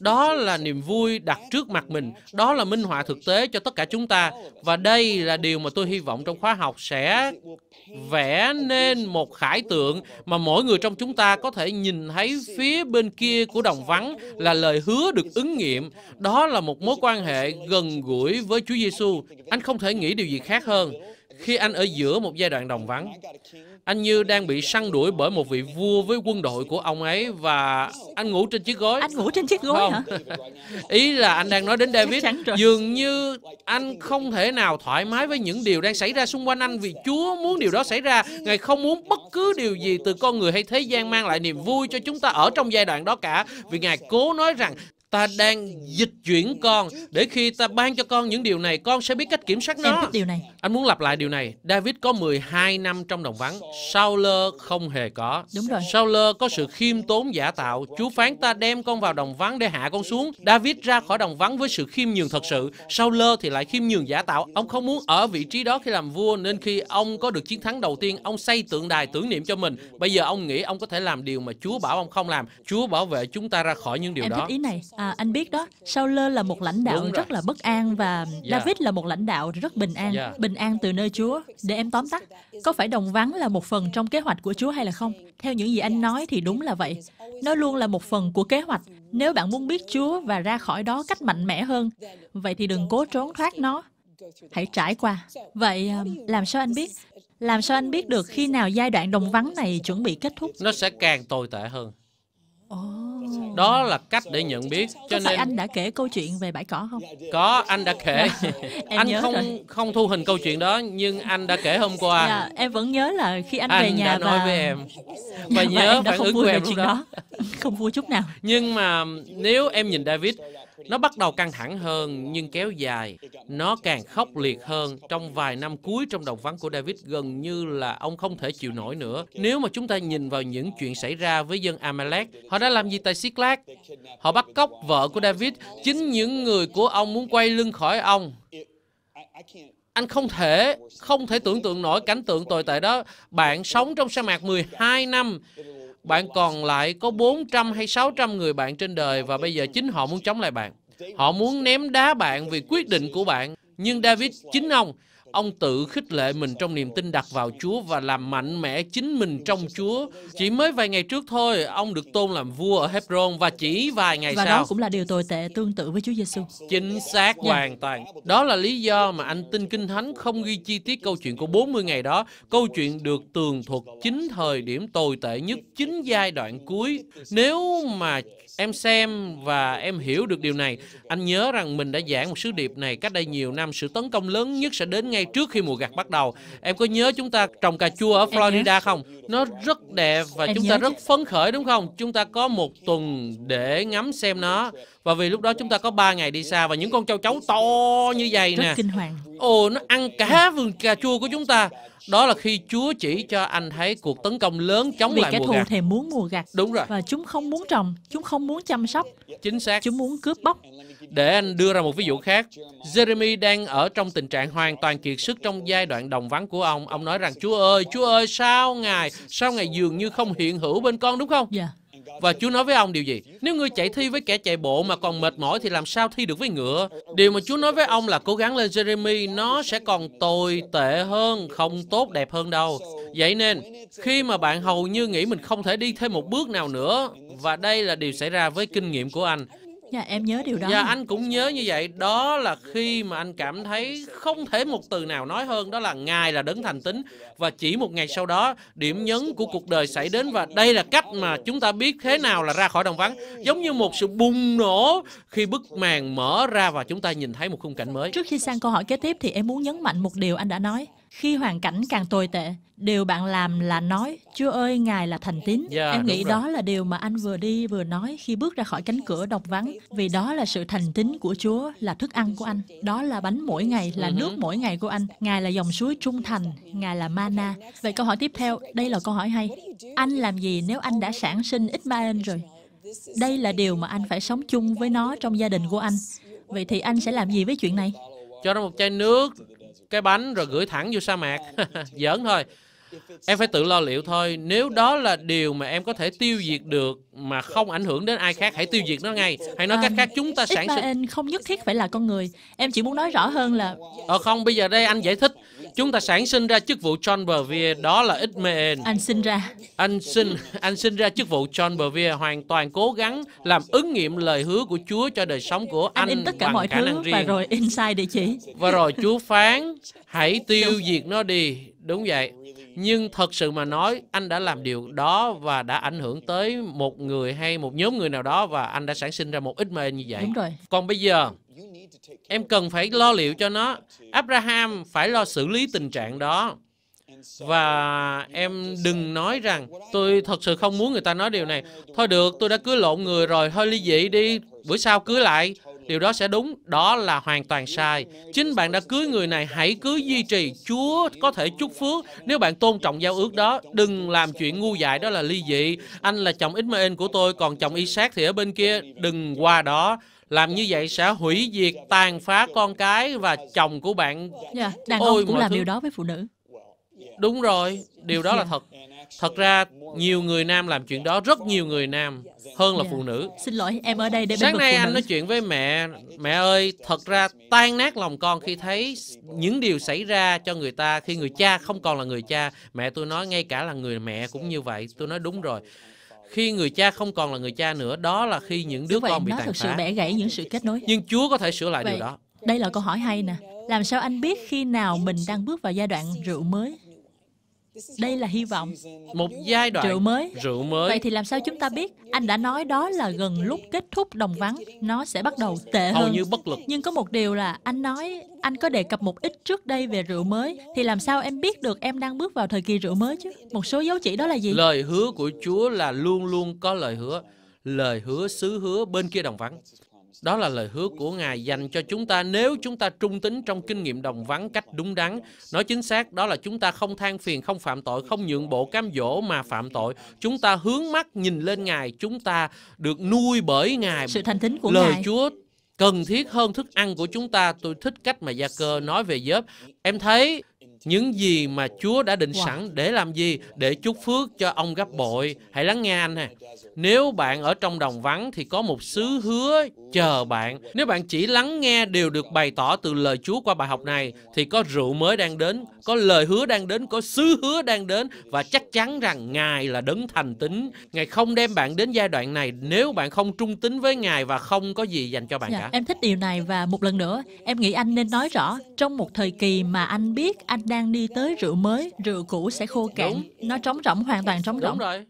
đó là niềm vui đặt trước mặt mình đó là minh họa thực tế cho tất cả chúng ta và đây là điều mà tôi hy vọng trong khóa học sẽ vẽ nên một khải tượng mà mỗi người trong chúng ta có thể nhìn thấy phía bên kia của đồng vắng là lời hứa được ứng nghiệm đó là một mối quan hệ gần gũi với Chúa Giêsu anh không thể nghĩ điều gì khác hơn khi anh ở giữa một giai đoạn đồng vắng, anh như đang bị săn đuổi bởi một vị vua với quân đội của ông ấy và anh ngủ trên chiếc gối. Anh ngủ trên chiếc gối không. hả? Ý là anh đang nói đến David. Dường như anh không thể nào thoải mái với những điều đang xảy ra xung quanh anh vì Chúa muốn điều đó xảy ra. Ngài không muốn bất cứ điều gì từ con người hay thế gian mang lại niềm vui cho chúng ta ở trong giai đoạn đó cả. Vì Ngài cố nói rằng Ta đang dịch chuyển con Để khi ta ban cho con những điều này Con sẽ biết cách kiểm soát nó Em thích điều này Anh muốn lặp lại điều này David có 12 năm trong đồng vắng Saul không hề có Đúng rồi Saul có sự khiêm tốn giả tạo Chúa phán ta đem con vào đồng vắng để hạ con xuống David ra khỏi đồng vắng với sự khiêm nhường thật sự Saul thì lại khiêm nhường giả tạo Ông không muốn ở vị trí đó khi làm vua Nên khi ông có được chiến thắng đầu tiên Ông xây tượng đài tưởng niệm cho mình Bây giờ ông nghĩ ông có thể làm điều mà Chúa bảo ông không làm Chúa bảo vệ chúng ta ra khỏi những điều em đó ý này À, anh biết đó, Sauler là một lãnh đạo rất là bất an và David là một lãnh đạo rất bình an, bình an từ nơi Chúa. Để em tóm tắt, có phải đồng vắng là một phần trong kế hoạch của Chúa hay là không? Theo những gì anh nói thì đúng là vậy. Nó luôn là một phần của kế hoạch. Nếu bạn muốn biết Chúa và ra khỏi đó cách mạnh mẽ hơn, vậy thì đừng cố trốn thoát nó. Hãy trải qua. Vậy um, làm sao anh biết? Làm sao anh biết được khi nào giai đoạn đồng vắng này chuẩn bị kết thúc? Nó sẽ càng tồi tệ hơn đó là cách để nhận biết cho Có nên anh đã kể câu chuyện về bãi cỏ không có anh đã kể (laughs) anh không rồi. không thu hình câu chuyện đó nhưng anh đã kể hôm qua dạ, em vẫn nhớ là khi anh, anh về nhà đã và... nói với em (laughs) và nhớ và em phản ứng của em lúc đó, đó. (laughs) không vui chút nào nhưng mà nếu em nhìn David nó bắt đầu căng thẳng hơn nhưng kéo dài. Nó càng khốc liệt hơn. Trong vài năm cuối trong đồng vắng của David gần như là ông không thể chịu nổi nữa. Nếu mà chúng ta nhìn vào những chuyện xảy ra với dân Amalek, họ đã làm gì tại Siklag? Họ bắt cóc vợ của David, chính những người của ông muốn quay lưng khỏi ông anh không thể không thể tưởng tượng nổi cảnh tượng tồi tệ đó bạn sống trong sa mạc 12 năm bạn còn lại có 400 hay 600 người bạn trên đời và bây giờ chính họ muốn chống lại bạn. Họ muốn ném đá bạn vì quyết định của bạn. Nhưng David, chính ông, Ông tự khích lệ mình trong niềm tin đặt vào Chúa và làm mạnh mẽ chính mình trong Chúa. Chỉ mới vài ngày trước thôi, ông được tôn làm vua ở Hebron và chỉ vài ngày và sau. Và đó cũng là điều tồi tệ tương tự với Chúa Giêsu. Chính xác yeah. Dạ. hoàn toàn. Đó là lý do mà anh tin Kinh Thánh không ghi chi tiết câu chuyện của 40 ngày đó. Câu chuyện được tường thuật chính thời điểm tồi tệ nhất, chính giai đoạn cuối. Nếu mà Em xem và em hiểu được điều này. Anh nhớ rằng mình đã giảng một sứ điệp này cách đây nhiều năm. Sự tấn công lớn nhất sẽ đến ngay trước khi mùa gặt bắt đầu. Em có nhớ chúng ta trồng cà chua ở Florida không? Nó rất đẹp và chúng ta rất phấn khởi đúng không? Chúng ta có một tuần để ngắm xem nó. Và vì lúc đó chúng ta có 3 ngày đi xa và những con châu chấu to như vậy nè. Rất kinh hoàng. Ồ, nó ăn cả vườn cà chua của chúng ta đó là khi Chúa chỉ cho anh thấy cuộc tấn công lớn chống Vì lại kẻ mùa thù gặt. muốn mùa gặt. Đúng rồi. Và chúng không muốn trồng, chúng không muốn chăm sóc. Chính xác. Chúng muốn cướp bóc. Để anh đưa ra một ví dụ khác, Jeremy đang ở trong tình trạng hoàn toàn kiệt sức trong giai đoạn đồng vắng của ông. Ông nói rằng, Chúa ơi, Chúa ơi, sao Ngài, sao Ngài dường như không hiện hữu bên con, đúng không? Dạ. Yeah và Chúa nói với ông điều gì? Nếu ngươi chạy thi với kẻ chạy bộ mà còn mệt mỏi thì làm sao thi được với ngựa? Điều mà Chúa nói với ông là cố gắng lên Jeremy, nó sẽ còn tồi tệ hơn, không tốt đẹp hơn đâu. Vậy nên, khi mà bạn hầu như nghĩ mình không thể đi thêm một bước nào nữa, và đây là điều xảy ra với kinh nghiệm của anh, Dạ em nhớ điều đó. Dạ anh cũng nhớ như vậy. Đó là khi mà anh cảm thấy không thể một từ nào nói hơn đó là Ngài là đấng thành tín và chỉ một ngày sau đó điểm nhấn của cuộc đời xảy đến và đây là cách mà chúng ta biết thế nào là ra khỏi đồng vắng. Giống như một sự bùng nổ khi bức màn mở ra và chúng ta nhìn thấy một khung cảnh mới. Trước khi sang câu hỏi kế tiếp thì em muốn nhấn mạnh một điều anh đã nói. Khi hoàn cảnh càng tồi tệ, điều bạn làm là nói, Chúa ơi, Ngài là thành tín. Yeah, em nghĩ rồi. đó là điều mà anh vừa đi vừa nói khi bước ra khỏi cánh cửa độc vắng, vì đó là sự thành tín của Chúa, là thức ăn của anh. Đó là bánh mỗi ngày, là uh-huh. nước mỗi ngày của anh. Ngài là dòng suối trung thành, Ngài là mana. Vậy câu hỏi tiếp theo, đây là câu hỏi hay. Anh làm gì nếu anh đã sản sinh ít Ismael rồi? Đây là điều mà anh phải sống chung với nó trong gia đình của anh. Vậy thì anh sẽ làm gì với chuyện này? Cho nó một chai nước cái bánh rồi gửi thẳng vô sa mạc. (laughs) (laughs) Giỡn thôi. Em phải tự lo liệu thôi. Nếu đó là điều mà em có thể tiêu diệt được mà không ảnh hưởng đến ai khác, hãy tiêu diệt nó ngay. hay nói à, cách khác, chúng ta sản sinh... không nhất thiết phải là con người. Em chỉ muốn nói rõ hơn là... Ờ không, bây giờ đây anh giải thích. Chúng ta sản sinh ra chức vụ John Bevere, đó là ít Ismael. Anh sinh ra. Anh sinh anh sinh ra chức vụ John Bevere hoàn toàn cố gắng làm ứng nghiệm lời hứa của Chúa cho đời sống của anh, anh in tất cả mọi thứ riêng. và rồi in sai địa chỉ. Và rồi Chúa phán, hãy tiêu diệt nó đi. Đúng vậy. Nhưng thật sự mà nói, anh đã làm điều đó và đã ảnh hưởng tới một người hay một nhóm người nào đó và anh đã sản sinh ra một ít mê như vậy. Đúng rồi. Còn bây giờ, Em cần phải lo liệu cho nó. Abraham phải lo xử lý tình trạng đó. Và em đừng nói rằng tôi thật sự không muốn người ta nói điều này. Thôi được, tôi đã cưới lộn người rồi, thôi ly dị đi, bữa sau cưới lại. Điều đó sẽ đúng, đó là hoàn toàn sai. Chính bạn đã cưới người này, hãy cứ duy trì. Chúa có thể chúc phước nếu bạn tôn trọng giao ước đó. Đừng làm chuyện ngu dại đó là ly dị. Anh là chồng Ismael của tôi, còn chồng Isaac thì ở bên kia. Đừng qua đó làm như vậy sẽ hủy diệt tàn phá con cái và chồng của bạn yeah, dạ, đàn Ôi, ông cũng làm thứ... điều đó với phụ nữ đúng rồi điều đó yeah. là thật thật ra nhiều người nam làm chuyện đó rất nhiều người nam hơn là yeah. Dạ. phụ nữ xin lỗi em ở đây để sáng nay anh nói chuyện với mẹ mẹ ơi thật ra tan nát lòng con khi thấy những điều xảy ra cho người ta khi người cha không còn là người cha mẹ tôi nói ngay cả là người mẹ cũng như vậy tôi nói đúng rồi khi người cha không còn là người cha nữa đó là khi những đứa Vậy, con bị nó tàn thực phá. sự bẻ gãy những sự kết nối nhưng chúa có thể sửa lại Vậy, điều đó đây là câu hỏi hay nè làm sao anh biết khi nào mình đang bước vào giai đoạn rượu mới đây là hy vọng. Một giai đoạn rượu mới. Rượu mới. Vậy thì làm sao chúng ta biết? Anh đã nói đó là gần lúc kết thúc đồng vắng, nó sẽ bắt đầu tệ hơn. Hầu như bất lực. Nhưng có một điều là anh nói anh có đề cập một ít trước đây về rượu mới thì làm sao em biết được em đang bước vào thời kỳ rượu mới chứ? Một số dấu chỉ đó là gì? Lời hứa của Chúa là luôn luôn có lời hứa lời hứa xứ hứa bên kia đồng vắng đó là lời hứa của Ngài dành cho chúng ta nếu chúng ta trung tín trong kinh nghiệm đồng vắng cách đúng đắn. Nói chính xác, đó là chúng ta không than phiền, không phạm tội, không nhượng bộ cam dỗ mà phạm tội. Chúng ta hướng mắt nhìn lên Ngài, chúng ta được nuôi bởi Ngài. Sự thành tín của lời Ngài. Chúa cần thiết hơn thức ăn của chúng ta. Tôi thích cách mà Gia Cơ nói về giớp Em thấy những gì mà Chúa đã định sẵn để làm gì? Để chúc phước cho ông gấp bội. Hãy lắng nghe anh ha. Nếu bạn ở trong đồng vắng thì có một sứ hứa chờ bạn. Nếu bạn chỉ lắng nghe đều được bày tỏ từ lời Chúa qua bài học này thì có rượu mới đang đến, có lời hứa đang đến, có sứ hứa đang đến và chắc chắn rằng Ngài là đấng thành tính Ngài không đem bạn đến giai đoạn này nếu bạn không trung tín với Ngài và không có gì dành cho bạn dạ, cả. Em thích điều này và một lần nữa em nghĩ anh nên nói rõ trong một thời kỳ mà anh biết anh đang đang đi tới rượu mới, rượu cũ sẽ khô cạn, Đúng. nó trống rỗng, hoàn toàn trống rỗng. Đúng rồi.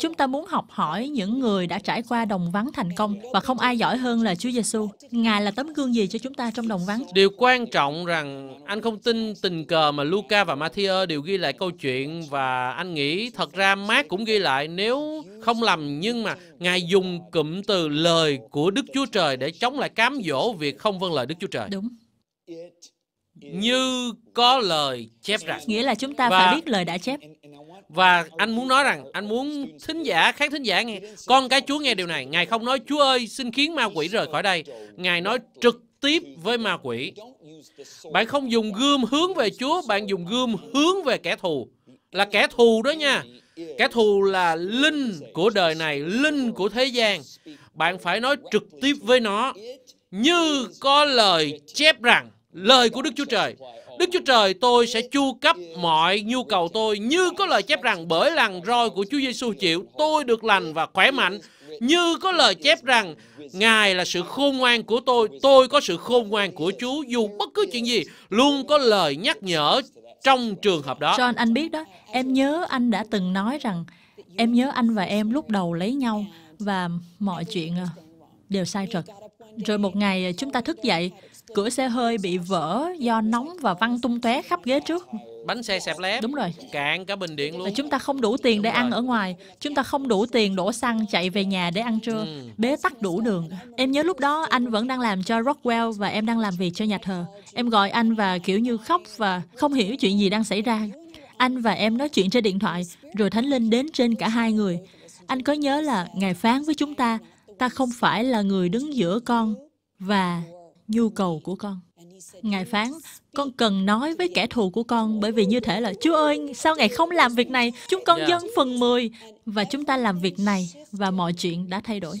Chúng ta muốn học hỏi những người đã trải qua đồng vắng thành công và không ai giỏi hơn là Chúa Giêsu. Ngài là tấm gương gì cho chúng ta trong đồng vắng? Điều quan trọng rằng anh không tin tình cờ mà Luca và Matthew đều ghi lại câu chuyện và anh nghĩ thật ra Mark cũng ghi lại nếu không lầm nhưng mà Ngài dùng cụm từ lời của Đức Chúa Trời để chống lại cám dỗ việc không vâng lời Đức Chúa Trời. Đúng như có lời chép rằng nghĩa là chúng ta và, phải biết lời đã chép và anh muốn nói rằng anh muốn thính giả khác thính giả nghe con cái chúa nghe điều này ngài không nói chúa ơi xin khiến ma quỷ rời khỏi đây ngài nói trực tiếp với ma quỷ bạn không dùng gươm hướng về chúa bạn dùng gươm hướng về kẻ thù là kẻ thù đó nha kẻ thù là linh của đời này linh của thế gian bạn phải nói trực tiếp với nó như có lời chép rằng lời của Đức Chúa Trời. Đức Chúa Trời tôi sẽ chu cấp mọi nhu cầu tôi như có lời chép rằng bởi làn roi của Chúa Giêsu chịu tôi được lành và khỏe mạnh như có lời chép rằng Ngài là sự khôn ngoan của tôi, tôi có sự khôn ngoan của Chúa dù bất cứ chuyện gì luôn có lời nhắc nhở trong trường hợp đó. John anh biết đó, em nhớ anh đã từng nói rằng em nhớ anh và em lúc đầu lấy nhau và mọi chuyện ờ, đều sai trật. Rồi một ngày ờ, chúng ta thức dậy cửa xe hơi bị vỡ do nóng và văng tung tóe khắp ghế trước bánh xe xẹp lép đúng rồi cạn cả bình điện luôn chúng ta không đủ tiền đúng để rồi. ăn ở ngoài chúng ta không đủ tiền đổ xăng chạy về nhà để ăn trưa ừ. bế tắc đủ đường em nhớ lúc đó anh vẫn đang làm cho rockwell và em đang làm việc cho nhà thờ em gọi anh và kiểu như khóc và không hiểu chuyện gì đang xảy ra anh và em nói chuyện trên điện thoại rồi thánh linh đến trên cả hai người anh có nhớ là ngài phán với chúng ta ta không phải là người đứng giữa con và nhu cầu của con Ngài phán, con cần nói với kẻ thù của con bởi vì như thể là Chúa ơi, sao Ngài không làm việc này? Chúng con dân phần 10 và chúng ta làm việc này và mọi chuyện đã thay đổi.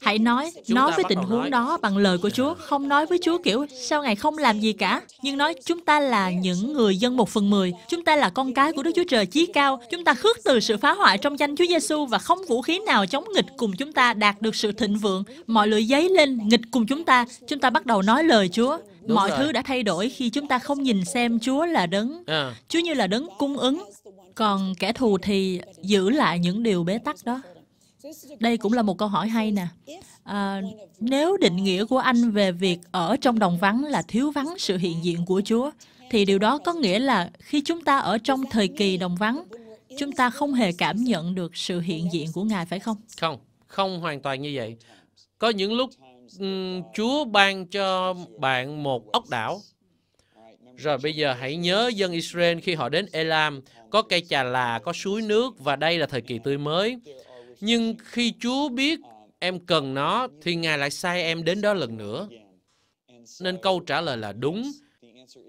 Hãy nói, chúng nói với tình huống nói. đó bằng lời của Chúa, không nói với Chúa kiểu sao Ngài không làm gì cả, nhưng nói chúng ta là những người dân một phần mười, chúng ta là con cái của Đức Chúa Trời chí cao, chúng ta khước từ sự phá hoại trong danh Chúa Giêsu và không vũ khí nào chống nghịch cùng chúng ta đạt được sự thịnh vượng. Mọi lưỡi giấy lên nghịch cùng chúng ta, chúng ta bắt đầu nói lời Chúa. Đúng mọi rồi. thứ đã thay đổi khi chúng ta không nhìn xem Chúa là đấng à. Chúa như là đấng cung ứng, còn kẻ thù thì giữ lại những điều bế tắc đó. Đây cũng là một câu hỏi hay nè. À, nếu định nghĩa của anh về việc ở trong đồng vắng là thiếu vắng sự hiện diện của Chúa, thì điều đó có nghĩa là khi chúng ta ở trong thời kỳ đồng vắng, chúng ta không hề cảm nhận được sự hiện diện của Ngài phải không? Không, không hoàn toàn như vậy. Có những lúc Chúa ban cho bạn một ốc đảo. Rồi bây giờ hãy nhớ dân Israel khi họ đến Elam, có cây trà là, có suối nước và đây là thời kỳ tươi mới. Nhưng khi Chúa biết em cần nó thì Ngài lại sai em đến đó lần nữa. Nên câu trả lời là đúng.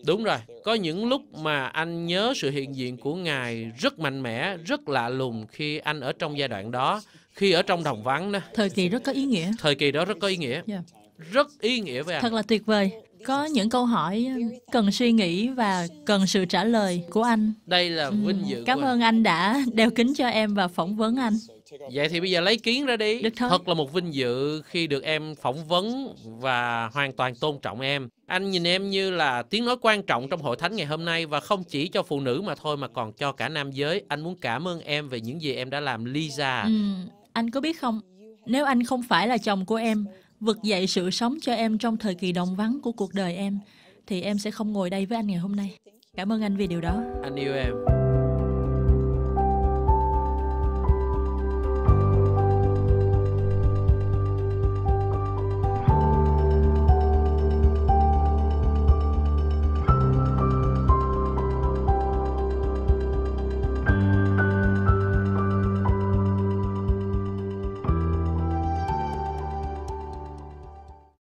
Đúng rồi, có những lúc mà anh nhớ sự hiện diện của Ngài rất mạnh mẽ, rất lạ lùng khi anh ở trong giai đoạn đó khi ở trong đồng vắng đó thời kỳ rất có ý nghĩa thời kỳ đó rất có ý nghĩa yeah. Dạ. rất ý nghĩa với anh thật là tuyệt vời có những câu hỏi cần suy nghĩ và cần sự trả lời của anh đây là vinh dự ừ. cảm ơn anh. đã đeo kính cho em và phỏng vấn anh Vậy thì bây giờ lấy kiến ra đi. Được thôi. Thật là một vinh dự khi được em phỏng vấn và hoàn toàn tôn trọng em. Anh nhìn em như là tiếng nói quan trọng trong hội thánh ngày hôm nay và không chỉ cho phụ nữ mà thôi mà còn cho cả nam giới. Anh muốn cảm ơn em về những gì em đã làm Lisa. Ừ anh có biết không, nếu anh không phải là chồng của em, vực dậy sự sống cho em trong thời kỳ đồng vắng của cuộc đời em, thì em sẽ không ngồi đây với anh ngày hôm nay. Cảm ơn anh vì điều đó. Anh yêu em.